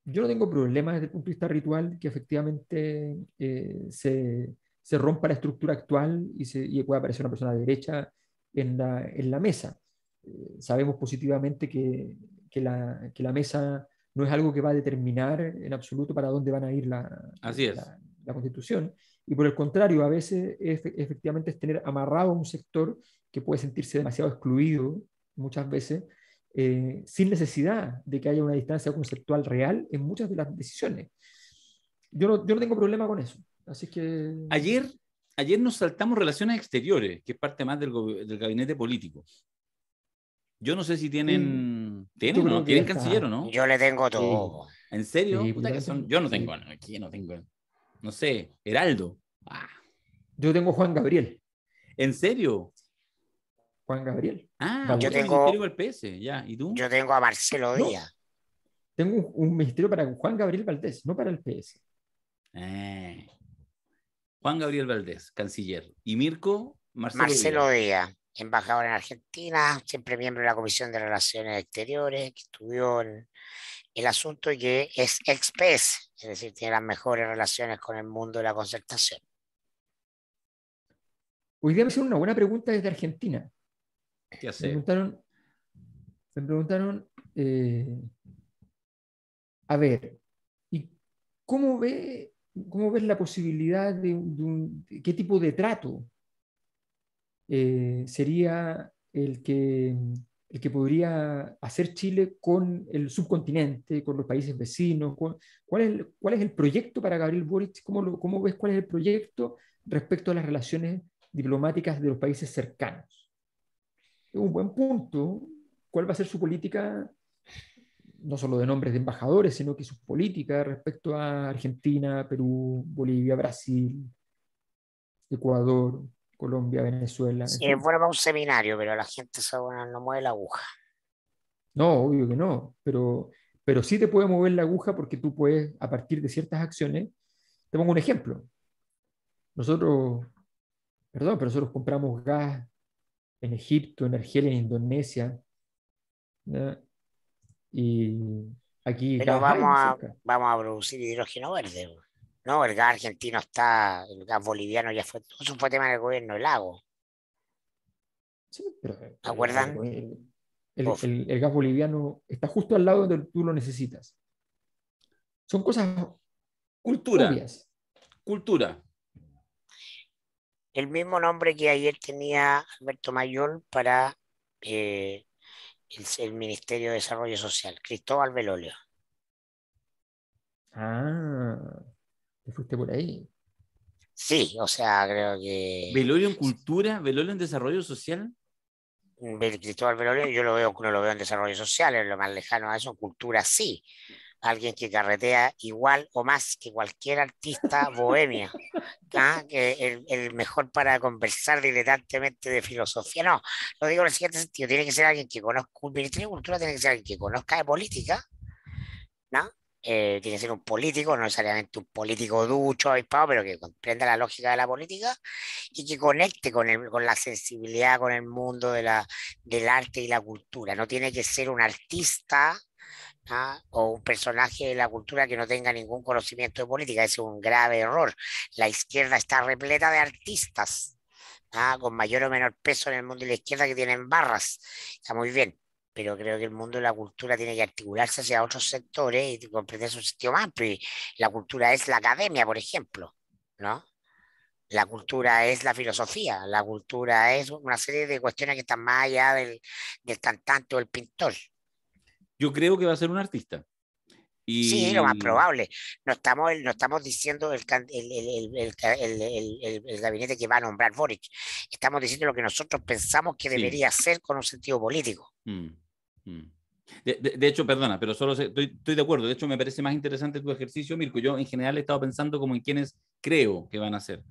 yo no tengo problemas desde el punto de vista ritual que efectivamente eh, se, rompa la estructura actual y, se, pueda aparecer una persona de derecha en la, mesa. Eh, sabemos positivamente que, la, la, mesa no es algo que va a determinar en absoluto para dónde van a ir la, Así la, la constitución. Y por el contrario, a veces efectivamente es tener amarrado a un sector que puede sentirse demasiado excluido muchas veces eh, sin necesidad de que haya una distancia conceptual real en muchas de las decisiones. Yo no, yo no tengo problema con eso. Así que... Ayer, ayer nos saltamos relaciones exteriores, que es parte más del, del gabinete político. Yo no sé si tienen. ¿Tienen, no? ¿Tienen canciller o no? Yo le tengo todo. ¿En serio? Yo no tengo. Aquí no tengo. No sé. Heraldo. Ah. Yo tengo Juan Gabriel. ¿En serio? Juan Gabriel. Ah, yo tengo. PS, ya. Yo tengo a Marcelo Díaz. tengo un, ministerio para Juan Gabriel Valdés, no para el PS. Eh. Juan Gabriel Valdés, canciller. ¿Y Mirko? Marcelo, Marcelo Díaz. embajador en Argentina, siempre miembro de la Comisión de Relaciones Exteriores, que estudió el, asunto y que es ex PS, es decir, tiene las mejores relaciones con el mundo de la concertación. Hoy día me una buena pregunta desde Argentina. Me preguntaron, me preguntaron eh, a ver, ¿y cómo, ve, cómo ves la posibilidad de, qué tipo de trato eh, sería el que, el que podría hacer Chile con el subcontinente, con los países vecinos? ¿cuál, es el, ¿Cuál es el proyecto para Gabriel Boric? ¿Cómo, ¿Cómo ves cuál es el proyecto respecto a las relaciones diplomáticas de los países cercanos? un buen punto. ¿Cuál va a ser su política, no solo de nombres de embajadores, sino que su política respecto a Argentina, Perú, Bolivia, Brasil, Ecuador, Colombia, Venezuela? Sí, es bueno para un seminario, pero la gente no mueve la aguja. No, obvio que no, pero, pero sí te puede mover la aguja porque tú puedes, a partir de ciertas acciones, te pongo un ejemplo. Nosotros, perdón, pero nosotros compramos gas en Egipto, en Argelia, en Indonesia. Y aquí. Pero vamos a, vamos a producir hidrógeno verde. No, el gas argentino está, el gas boliviano ya fue. Todo eso fue tema del gobierno, el lago. Sí, eh, ¿Acuerdan? El, gas boliviano está justo al lado donde tú lo necesitas. Son cosas Cultura. Cultura el mismo nombre que ayer tenía Alberto Mayor para eh, el, Ministerio de Desarrollo Social, Cristóbal Belolio. Ah, te fuiste por ahí. Sí, o sea, creo que. ¿Belolio en cultura? ¿Belolio en desarrollo social? Mm, Cristóbal Belolio, yo lo veo, no lo veo en desarrollo social, es lo más lejano a eso, cultura sí alguien que carretea igual o más que cualquier artista bohemia, [LAUGHS] ¿ah? que el, el, mejor para conversar diletantemente de filosofía. No, lo digo en el siguiente sentido, tiene que ser alguien que conozca, un ministro de Cultura tiene que ser alguien que conozca de política, ¿no? Eh, tiene que ser un político, no necesariamente un político ducho, avispado, pero que comprenda la lógica de la política y que conecte con, el, con la sensibilidad, con el mundo de la, del arte y la cultura. No tiene que ser un artista o un personaje de la cultura que no tenga ningún conocimiento de política. Es un grave error. La izquierda está repleta de artistas, con mayor o menor peso en el mundo de la izquierda que tienen barras. Está muy bien, pero creo que el mundo de la cultura tiene que articularse hacia otros sectores y comprender su sitio más amplio. Pues, la cultura es la academia, por ejemplo, ¿no? La cultura es la filosofía, la cultura es una serie de cuestiones que están más allá del, del cantante o del pintor yo creo que va a ser un artista. Sí, lo más probable. No estamos, no estamos diciendo el, gabinete que va a nombrar Boric. Estamos diciendo lo que nosotros pensamos que debería ser con un sentido político. Mm, mm. De, hecho, perdona, pero solo estoy, de acuerdo. De hecho, me parece más interesante tu ejercicio, Mirko. Yo en general he estado pensando como en quiénes creo que van a ser.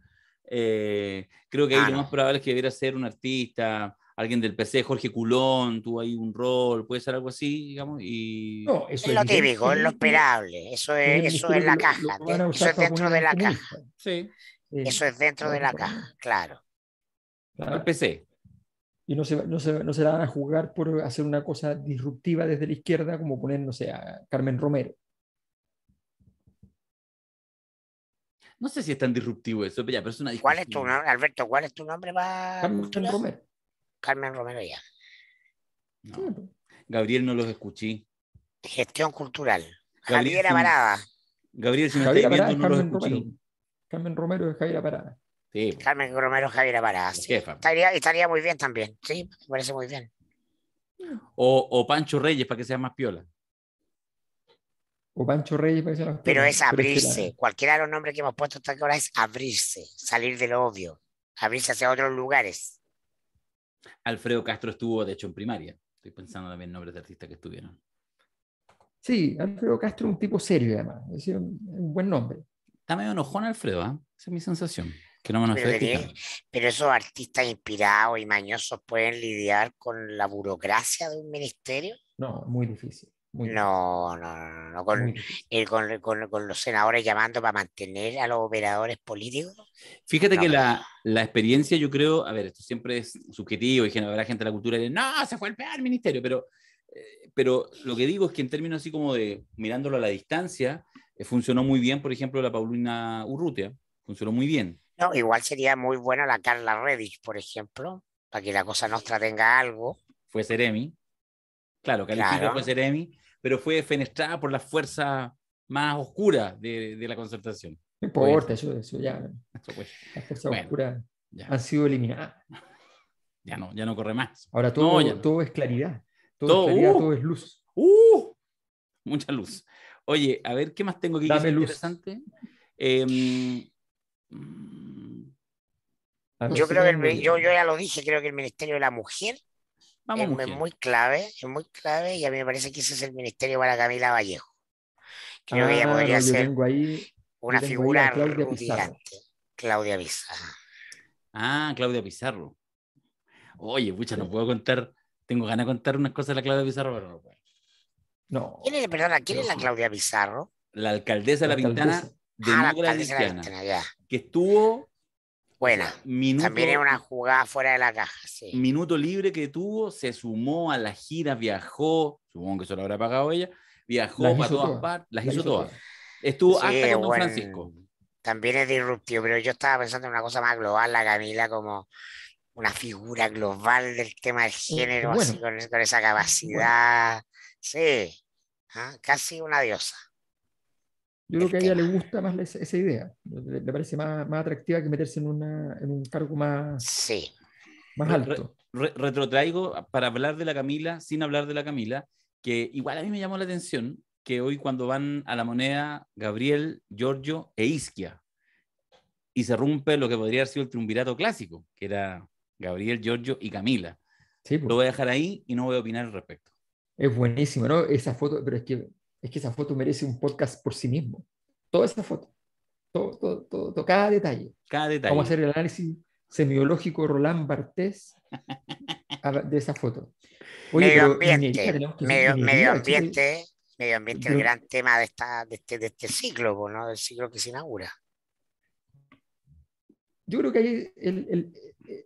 Eh, creo que es ah, lo más probable es que debiera ser un artista, alguien del PC, Jorge Culón, tuvo ahí un rol, puede ser algo así, digamos. Y... No, eso es, lo típico, es lo esperable, eso es, la caja, eh, eso es dentro de la caja. Sí. Eso es dentro de la caja, claro. El PC. Y no se, no, se, no se la van a jugar por hacer una cosa disruptiva desde la izquierda, como poner, no sé, a Carmen Romero. No sé si es tan disruptivo eso, pero ya, es una ¿Cuál es tu nombre, Alberto? ¿Cuál es tu nombre para Carmen Romero. Carmen Romero ya. Mm. Gabriel no los escuché. Gestión cultural. Javier Javiera Gabriel, si me no los escuché. Romero. Carmen Romero es Javier Parada. Sí. Carmen Romero y Javier Sí. Estaría, muy bien también. Sí, me parece muy bien. O, Pancho Reyes para que sea más piola. O Pancho Reyes para que sea más piola. Pero es abrirse. Cualquiera de los nombres que hemos puesto hasta ahora es abrirse, salir del obvio, abrirse hacia otros lugares. Alfredo Castro estuvo, de hecho, en primaria. Estoy pensando también en nombres de artistas que estuvieron. Sí, Alfredo Castro es un tipo serio, además. Es un, buen nombre. Está medio enojón Alfredo, ¿ah? esa es mi sensación. Que no pero, pero esos artistas inspirados y mañosos pueden lidiar con la burocracia de un ministerio. No, muy difícil no, no, no, Con, los senadores llamando para mantener a los operadores políticos. Fíjate que la, experiencia, yo creo, a ver, esto siempre es subjetivo y la gente de la cultura dice, no, se fue el peor ministerio, pero, eh, pero lo que digo es que en términos así como de mirándolo a la distancia, eh, funcionó muy bien, por ejemplo, la Paulina Urrutia, funcionó muy bien. igual sería muy buena la Carla Redis por ejemplo, para que la cosa nuestra tenga algo. Fue Seremi. Claro, califica claro. fue Seremi pero fue fenestrada por la fuerza más oscura de, la concertación. No importa, eso, ya. Eso pues. Las sido eliminada. Ya no, ya no corre más. Ahora todo, es claridad. Todo, es uh, todo es luz. Uh, mucha luz. Oye, a ver, ¿qué más tengo aquí? que luz. interesante? Em, yo creo que yo, yo ya lo dije, creo que el Ministerio de la Mujer es, muy clave, es muy clave y a mí me parece que ese es el ministerio para Camila Vallejo. Creo que ella ah, podría ser una figura Claudia Claudia Pizarro. Ah, Claudia Pizarro. Oye, pucha, no puedo contar. Tengo ganas de contar unas cosas de la Claudia Pizarro, pero no puedo. No. ¿Quién es, perdona, ¿quién es la Claudia Pizarro? La alcaldesa de la, Pintana de ah, la de la que estuvo Buena. también es una jugada fuera de la caja, sí. Minuto libre que tuvo, se sumó a la gira viajó, supongo que eso lo habrá pagado ella, viajó para todas, partes, las, hizo, todas. Estuvo hasta con Francisco. También es disruptivo, pero yo estaba pensando en una cosa más global, la Camila, como una figura global del tema del eh, género, así, con, esa capacidad. Sí, ¿ah? casi una diosa. Yo creo que a ella le gusta más esa, idea. Le, parece más, más, atractiva que meterse en, en un cargo más, sí. más alto. retrotraigo para hablar de la Camila, sin hablar de la Camila, que igual a mí me llamó la atención que hoy cuando van a la moneda Gabriel, Giorgio e Isquia y se rompe lo que podría haber sido el triunvirato clásico, que era Gabriel, Giorgio y Camila. Sí, pues. Lo voy a dejar ahí y no voy a opinar al respecto. Es buenísimo, ¿no? Esa foto, pero es que es que esa foto merece un podcast por sí mismo. Toda esa foto, todo, todo, cada detalle. Cada detalle. Vamos a hacer el análisis semiológico Roland Barthes de esa foto. medio, ambiente, medio, medio ambiente, es medio, ambiente, el gran tema de, de, este, de este ciclo, ¿no? del ciclo que se inaugura. Yo creo que el,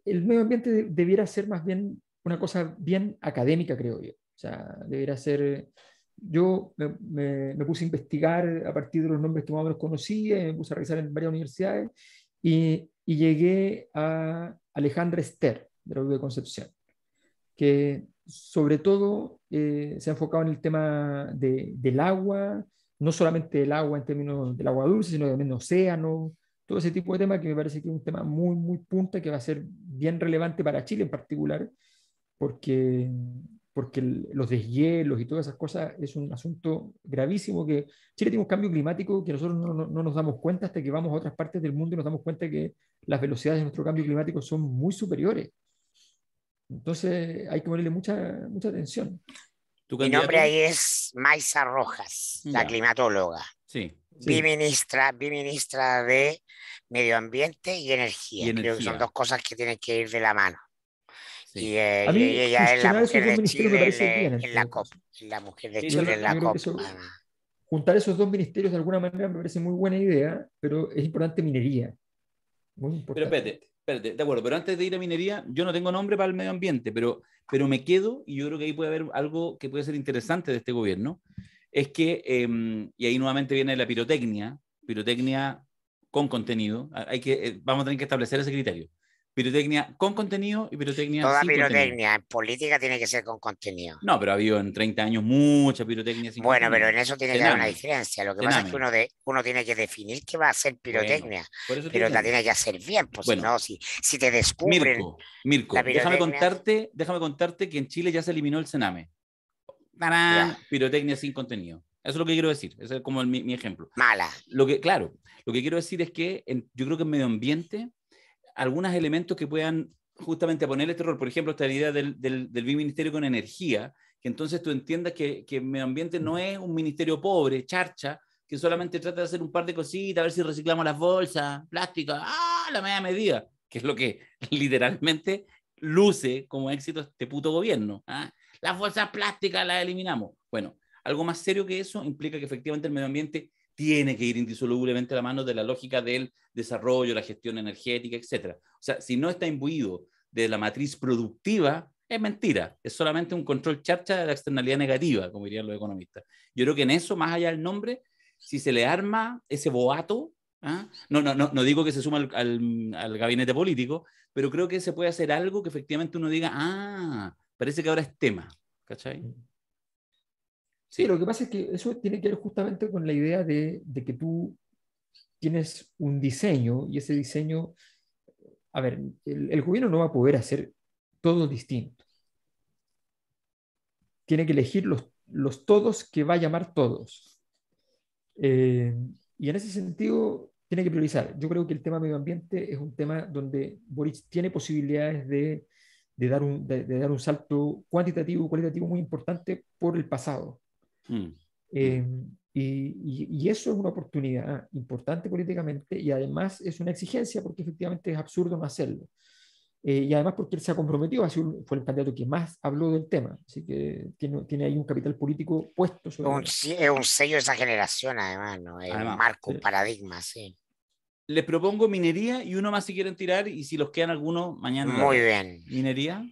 el, medio ambiente debiera ser más bien una cosa bien académica, creo yo. O sea, debiera ser yo me, puse a investigar a partir de los nombres que más o menos conocía, me puse a revisar en varias universidades y, llegué a Alejandra Ester, de la Universidad de Concepción, que sobre todo eh, se ha enfocado en el tema del agua, no solamente el agua en términos del agua dulce, sino también océano, todo ese tipo de temas que me parece que es un tema muy, muy punta que va a ser bien relevante para Chile en particular, porque porque los deshielos y todas esas cosas es un asunto gravísimo que Chile tiene un cambio climático que nosotros no, no, nos damos cuenta hasta que vamos a otras partes del mundo y nos damos cuenta que las velocidades de nuestro cambio climático son muy superiores. Entonces hay que ponerle mucha, mucha atención. Mi nombre ahí es Maisa Rojas, la climatóloga. Sí. Biministra, de Medio Ambiente y energía. y energía. Creo que son dos cosas que tienen que ir de la mano. Sí. la mujer juntar esos dos ministerios de alguna manera me parece muy buena idea, pero es importante minería. Pero de acuerdo, pero antes de ir a minería, yo no tengo nombre para el medio ambiente, pero, pero me quedo y yo creo que ahí puede haber algo que puede ser interesante de este gobierno. Es que, em, y ahí nuevamente viene la pirotecnia, pirotecnia con contenido, hay que, eh, vamos a tener que establecer ese criterio Pirotecnia con contenido y pirotecnia Toda pirotecnia en política tiene que ser con contenido. No, pero ha habido en 30 años mucha pirotecnia sin Bueno, pero en eso tiene que haber una diferencia. Lo que pasa es que uno, de, uno tiene que definir qué va a ser pirotecnia, pero la tiene que hacer bien, porque si no, si, te descubren. Mirko, déjame, contarte, déjame contarte que en Chile ya se eliminó el cename. Pirotecnia sin contenido. Eso es lo que quiero decir. Ese es como mi, ejemplo. Mala. Lo que, claro, lo que quiero decir es que yo creo que en medio ambiente algunos elementos que puedan justamente ponerle este rol. Por ejemplo, esta idea del, del, del biministerio con energía, que entonces tú entiendas que, que el medio ambiente no es un ministerio pobre, charcha, que solamente trata de hacer un par de cositas, a ver si reciclamos las bolsas, plástico, ¡ah! La media medida, que es lo que [LAUGHS] literalmente luce como éxito este puto gobierno. ¿ah? Las bolsas plásticas las eliminamos. Bueno, algo más serio que eso implica que efectivamente el medio ambiente tiene que ir indisolublemente a la mano de la lógica del desarrollo, la gestión energética, etc. O sea, si no está imbuido de la matriz productiva, es mentira, es solamente un control charcha de la externalidad negativa, como dirían los economistas. Yo creo que en eso, más allá del nombre, si se le arma ese boato, ¿ah? no, no, no, no, digo que se suma al, al, gabinete político, pero creo que se puede hacer algo que efectivamente uno diga, ah, parece que ahora es tema, ¿cachai? Sí, lo que pasa es que eso tiene que ver justamente con la idea de, que tú tienes un diseño y ese diseño, a ver, el, gobierno no va a poder hacer todo distinto. Tiene que elegir los, los todos que va a llamar todos. Eh, y en ese sentido, tiene que priorizar. Yo creo que el tema medio ambiente es un tema donde Boric tiene posibilidades de, de dar, un, de, de dar un salto cuantitativo, cualitativo muy importante por el pasado. Mm. Eh, y, eso es una oportunidad importante políticamente y además es una exigencia porque efectivamente es absurdo no hacerlo. Eh, y además porque él se ha comprometido, fue el candidato que más habló del tema, así que tiene, tiene ahí un capital político puesto. sí, es un sello de esa generación además, Es un marco, un paradigma, sí. Les propongo minería y uno más si quieren tirar y si los quedan algunos mañana. Muy bien. Minería.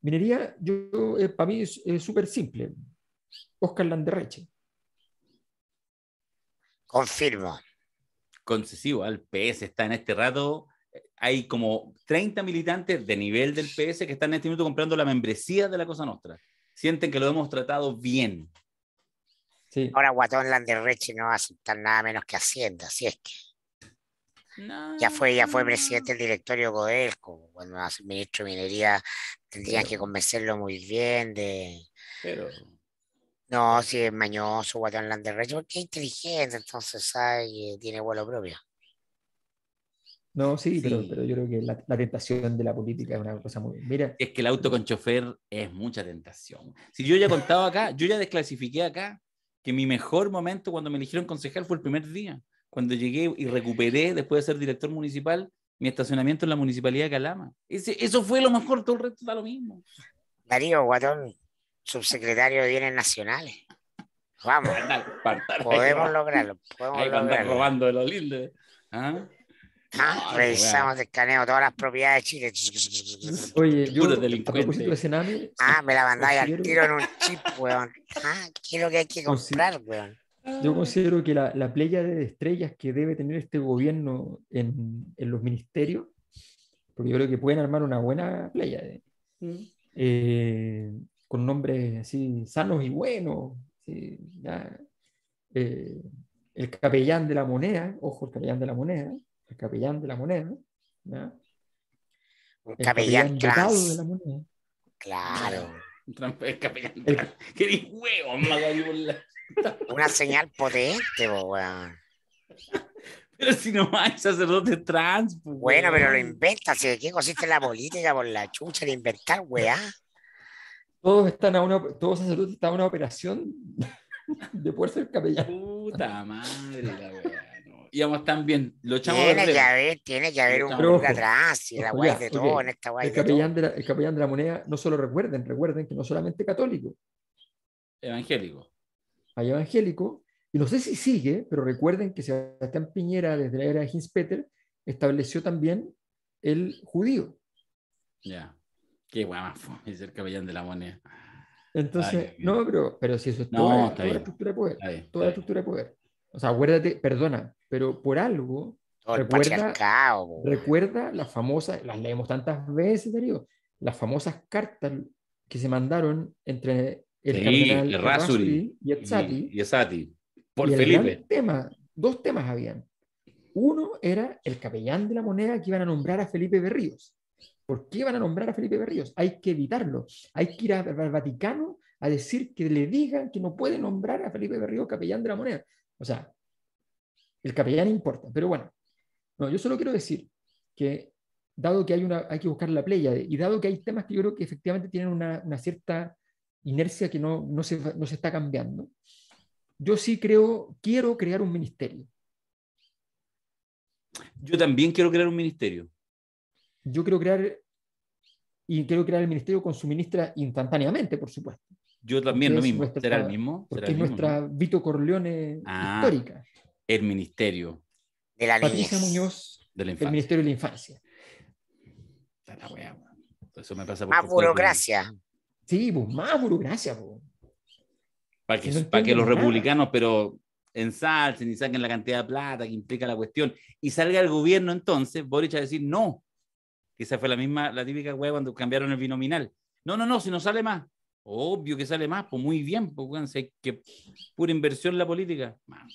Minería, yo, eh, para mí es súper simple. Oscar Landerreche. Confirmo. Concesivo, al PS está en este rato. Hay como 30 militantes de nivel del PS que están en este minuto comprando la membresía de la Cosa Nostra. Sienten que lo hemos tratado bien. Ahora Guatón Landerreche no va a aceptar nada menos que Hacienda, así es que. ya fue, ya fue presidente del directorio Codelco, cuando hace ministro de Minería Tendrían que convencerlo muy bien de... No, si es mañoso, lander, Landerrecho, porque es inteligente, entonces ¿sabes? Eh, tiene vuelo propio. No, sí, Pero, yo creo que la, tentación de la política es una cosa muy. Mira. Es que el auto con chofer es mucha tentación. Si yo ya he contado acá, yo ya desclasifiqué acá que mi mejor momento cuando me eligieron concejal fue el primer día. Cuando llegué y recuperé, después de ser director municipal, mi estacionamiento en la municipalidad de Calama. eso fue lo mejor, todo el resto da lo mismo. Darío Guatón, subsecretario de Bienes Nacionales. Vamos. [LAUGHS] podemos lograrlo. podemos ahí, lograrlo. Podemos ahí lograrlo. robando de los lindes. ¿Ah? ah, ah revisamos de escaneo todas las propiedades de Chile. Oye, yo, delincuente. Cename, ah, me la mandáis al tiro en un chip, weón. Ah, ¿qué es lo que hay que comprar, weón? Yo ah. considero que la, playa de estrellas que debe tener este gobierno en, los ministerios, porque yo creo que pueden armar una buena playa, eh, eh, con nombres así sanos y buenos. Eh, el capellán de la moneda, ojo, el capellán de la moneda, el capellán de la moneda. Un el capellán, de la moneda. Claro. [LAUGHS] El capellán. El... ¿Qué una señal potente, Pero si no hay sacerdote trans, weón. Pues, bueno, pero lo inventas. ¿De qué consiste la política por la chucha de inventar, weá? Todos están a una, todos sacerdotes están una operación de poder ser capellán. Puta madre, la weá. Y vamos tan tiene, que haber, tiene que haber un grupo atrás y la de todo en esta el capellán de la moneda, no solo recuerden, recuerden que no solamente católico. Evangélico hay evangélico, y no sé si sigue, pero recuerden que Sebastián Piñera, desde la era de Hinspeter, estableció también el judío. Ya, qué guapa es el capellán de la moneda. Entonces, no, pero, pero si eso es toda, la estructura de poder, toda la estructura de poder. O sea, acuérdate, perdona, pero por algo, recuerda, recuerda las famosas, las leemos tantas veces, Darío, las famosas cartas que se mandaron entre el Rasuri y por Felipe. dos temas habían. Uno era el capellán de la moneda que iban a nombrar a Felipe Berríos. ¿Por qué iban a nombrar a Felipe Berríos? Hay que evitarlo. Hay que ir al Vaticano a decir que le digan que no puede nombrar a Felipe Berríos capellán de la moneda. O sea, el capellán importa. Pero bueno, yo solo quiero decir que dado que hay, una, hay que buscar la playa y dado que hay temas que yo creo que efectivamente tienen una, una cierta inercia que no, no, se, no se está cambiando. Yo sí creo, quiero crear un ministerio. Yo también quiero crear un ministerio. Yo quiero crear y quiero crear el ministerio con su ministra instantáneamente, por supuesto. Yo también lo mismo, será el mismo. Porque es nuestra Vito Corleone ah, histórica. El ministerio. De la Patricia Muñoz, el ministerio de la infancia. Eso me pasa por burocracia. Sí, pues, más burocracia. Pues. Para que, para que los republicanos, pero ensalcen y saquen la cantidad de plata que implica la cuestión. Y salga el gobierno entonces, Boric a decir no. Esa fue la misma, la típica hueá cuando cambiaron el binominal. No, no, no, si no sale más. Obvio que sale más, pues muy bien, pues que pura inversión en la política. Man,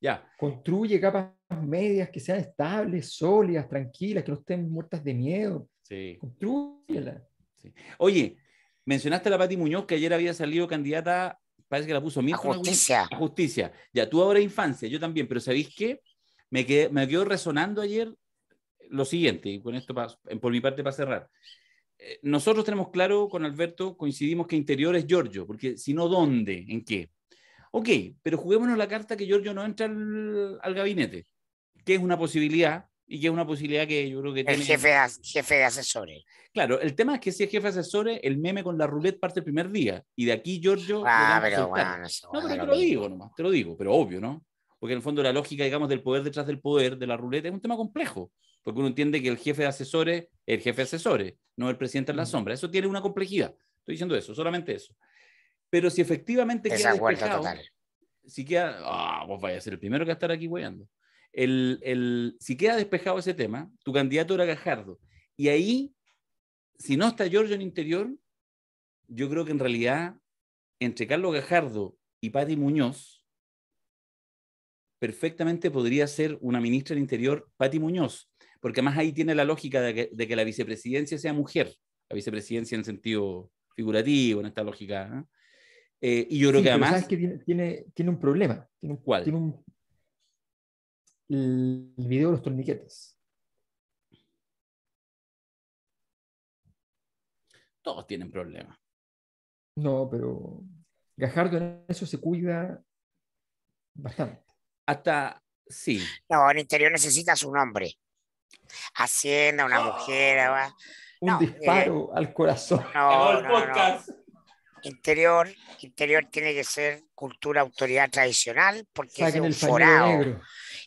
Ya. Construye capas medias que sean estables, sólidas, tranquilas, que no estén muertas de miedo. Sí. Construyela. Sí. Oye, Mencionaste a la Pati Muñoz, que ayer había salido candidata, parece que la puso mi A justicia. A justicia. Ya, tú ahora infancia, yo también, pero ¿sabéis qué? Me, me quedó resonando ayer lo siguiente, y con esto por mi parte para cerrar. Eh, nosotros tenemos claro con Alberto, coincidimos que interior es Giorgio, porque si no, ¿dónde? ¿En qué? Ok, pero juguémonos la carta que Giorgio no entra al, al gabinete, que es una posibilidad, y que es una posibilidad que yo creo que el Jefe jefe de asesores. Claro, el tema es que si es jefe de asesores, el meme con la ruleta parte el primer día. Y de aquí, Giorgio. Ah, no, pero te lo, digo nomás, te lo digo, pero obvio, ¿no? Porque en el fondo la lógica, digamos, del poder detrás del poder de la ruleta es un tema complejo. Porque uno entiende que el jefe de asesores es el jefe de asesores, no el presidente en la sombra. Eso tiene una complejidad. Estoy diciendo eso, solamente eso. Pero si efectivamente Esa queda si queda, ah, vos vaya a ser el primero que va a estar aquí weyando el, si queda despejado ese tema, tu candidato era Gajardo. Y ahí, si no está Giorgio en interior, yo creo que en realidad, entre Carlos Gajardo y Patti Muñoz, perfectamente podría ser una ministra del interior Patti Muñoz, porque además ahí tiene la lógica de que, la vicepresidencia sea mujer, la vicepresidencia en sentido figurativo, en esta lógica. ¿eh? Eh, y yo creo que además. que tiene, tiene, tiene, un problema. Tiene, ¿Cuál? Tiene el video de los torniquetes. Todos tienen problemas. No, pero Gajardo en eso se cuida bastante. Hasta, sí. No, en interior necesitas un hombre Hacienda, una mujer. Ah. Va. Un eh, disparo al corazón. No, no, Interior, interior tiene que ser cultura autoridad tradicional porque es un forado.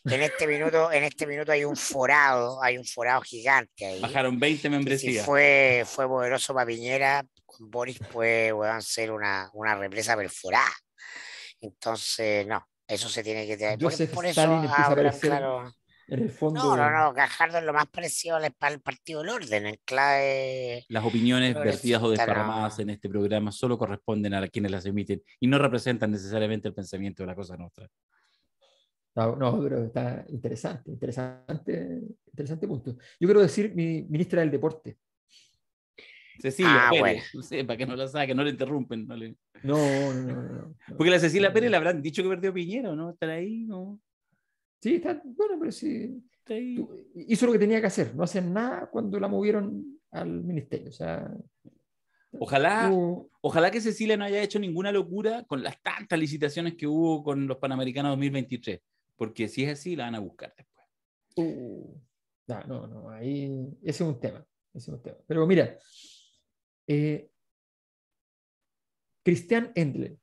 En este minuto, en este minuto hay un forado, hay un forado gigante ahí. Bajaron 20 membresías. fue, fue poderoso para Piñera, Boris fue ser una, una represa perforada. Entonces, no, eso se tiene que tener. Por, eso hablan, En el no, no, no, Gajardo es lo más parecido para el Partido del Orden, en clave... Las opiniones vertidas o desparramadas en este programa solo corresponden a quienes las emiten y no representan necesariamente el pensamiento de la cosa nuestra. Ah, no, pero está interesante, interesante, interesante punto. Yo quiero decir mi ministra del deporte. Cecilia ah, Pérez, no sé, para que no la saquen, no le interrumpen. No, No, no, [LAUGHS] Porque la Cecilia Pérez la habrán dicho que perdió piñero ¿no? ¿Está ahí, ¿no? Sí, está, bueno, pero sí. ahí. Hizo lo que tenía que hacer, no hacer nada cuando la movieron al ministerio, Ojalá, ojalá que Cecilia no haya hecho ninguna locura con las tantas licitaciones que hubo con los Panamericanos 2023. Porque si es así, la van a buscar después. no, uh, no, no, ahí ese es un tema. es un tema. Pero mira, eh, Cristian Endle.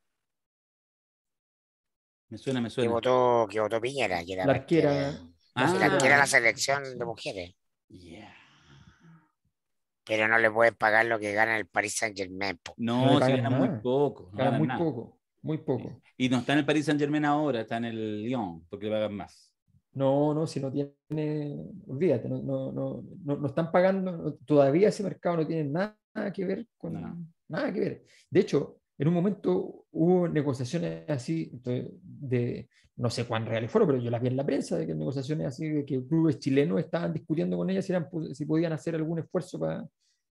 Me suena, me suena. Que votó, que votó Piñera, la arquera. Ah. la arquera de la selección de mujeres. Pero no le pueden pagar lo que gana el Paris Saint Germain. No, se gana muy poco. gana, muy poco. Muy poco. Eh, y no está en el Paris Saint Germain ahora, está en el Lyon, porque le pagan más. No, no, si no tiene, olvídate, no, no, no, no están pagando, todavía ese mercado no tiene nada que ver con nada que ver. De hecho, en un momento hubo negociaciones así de, no sé cuán reales fueron, pero yo las vi en la prensa, de que negociaciones así de que clubes chilenos estaban discutiendo con ellas si, eran, si podían hacer algún esfuerzo para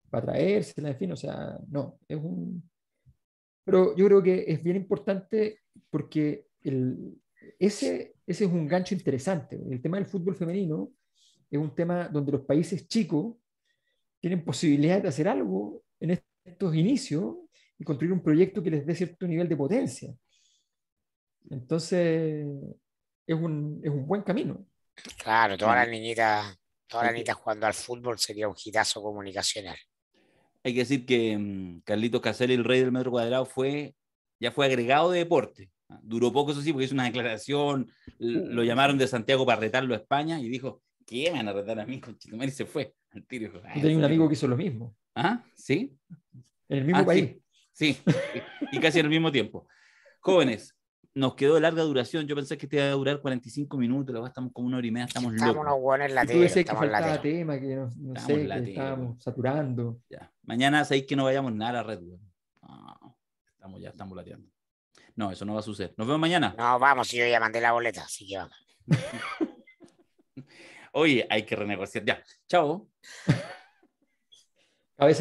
pa traerse, en fin, o sea, no, es un, pero yo creo que es bien importante porque el, ese, ese es un gancho interesante. El tema del fútbol femenino es un tema donde los países chicos tienen posibilidades de hacer algo en estos inicios y construir un proyecto que les dé cierto nivel de potencia. Entonces, es un, es un buen camino. Claro, todas las niñitas todas las niñitas jugando al fútbol sería un hitazo comunicacional hay que decir que mm, Carlitos Caselli, el rey del metro cuadrado, fue, ya fue agregado de deporte. ¿ah? Duró poco, eso sí, porque hizo una declaración, lo llamaron de Santiago para retarlo a España y dijo, ¿qué van a retar a mí? Y se fue al tiro. Ah, tenía un amigo que hizo lo mismo. ¿Ah? ¿Sí? En el mismo ah, país. Sí, sí. y casi al mismo tiempo. Jóvenes, nos quedó de larga duración. Yo pensé que te iba a durar 45 minutos, luego estamos como una hora y media, estamos locos. Estamos unos saturando. Ya. Mañana sabéis que no vayamos nada a Red estamos ya, estamos lateando. No, eso no va a suceder. Nos vemos mañana. No, vamos, yo ya mandé la boleta, así que vamos. [LAUGHS] Oye, hay que renegociar. Ya, chao. [LAUGHS]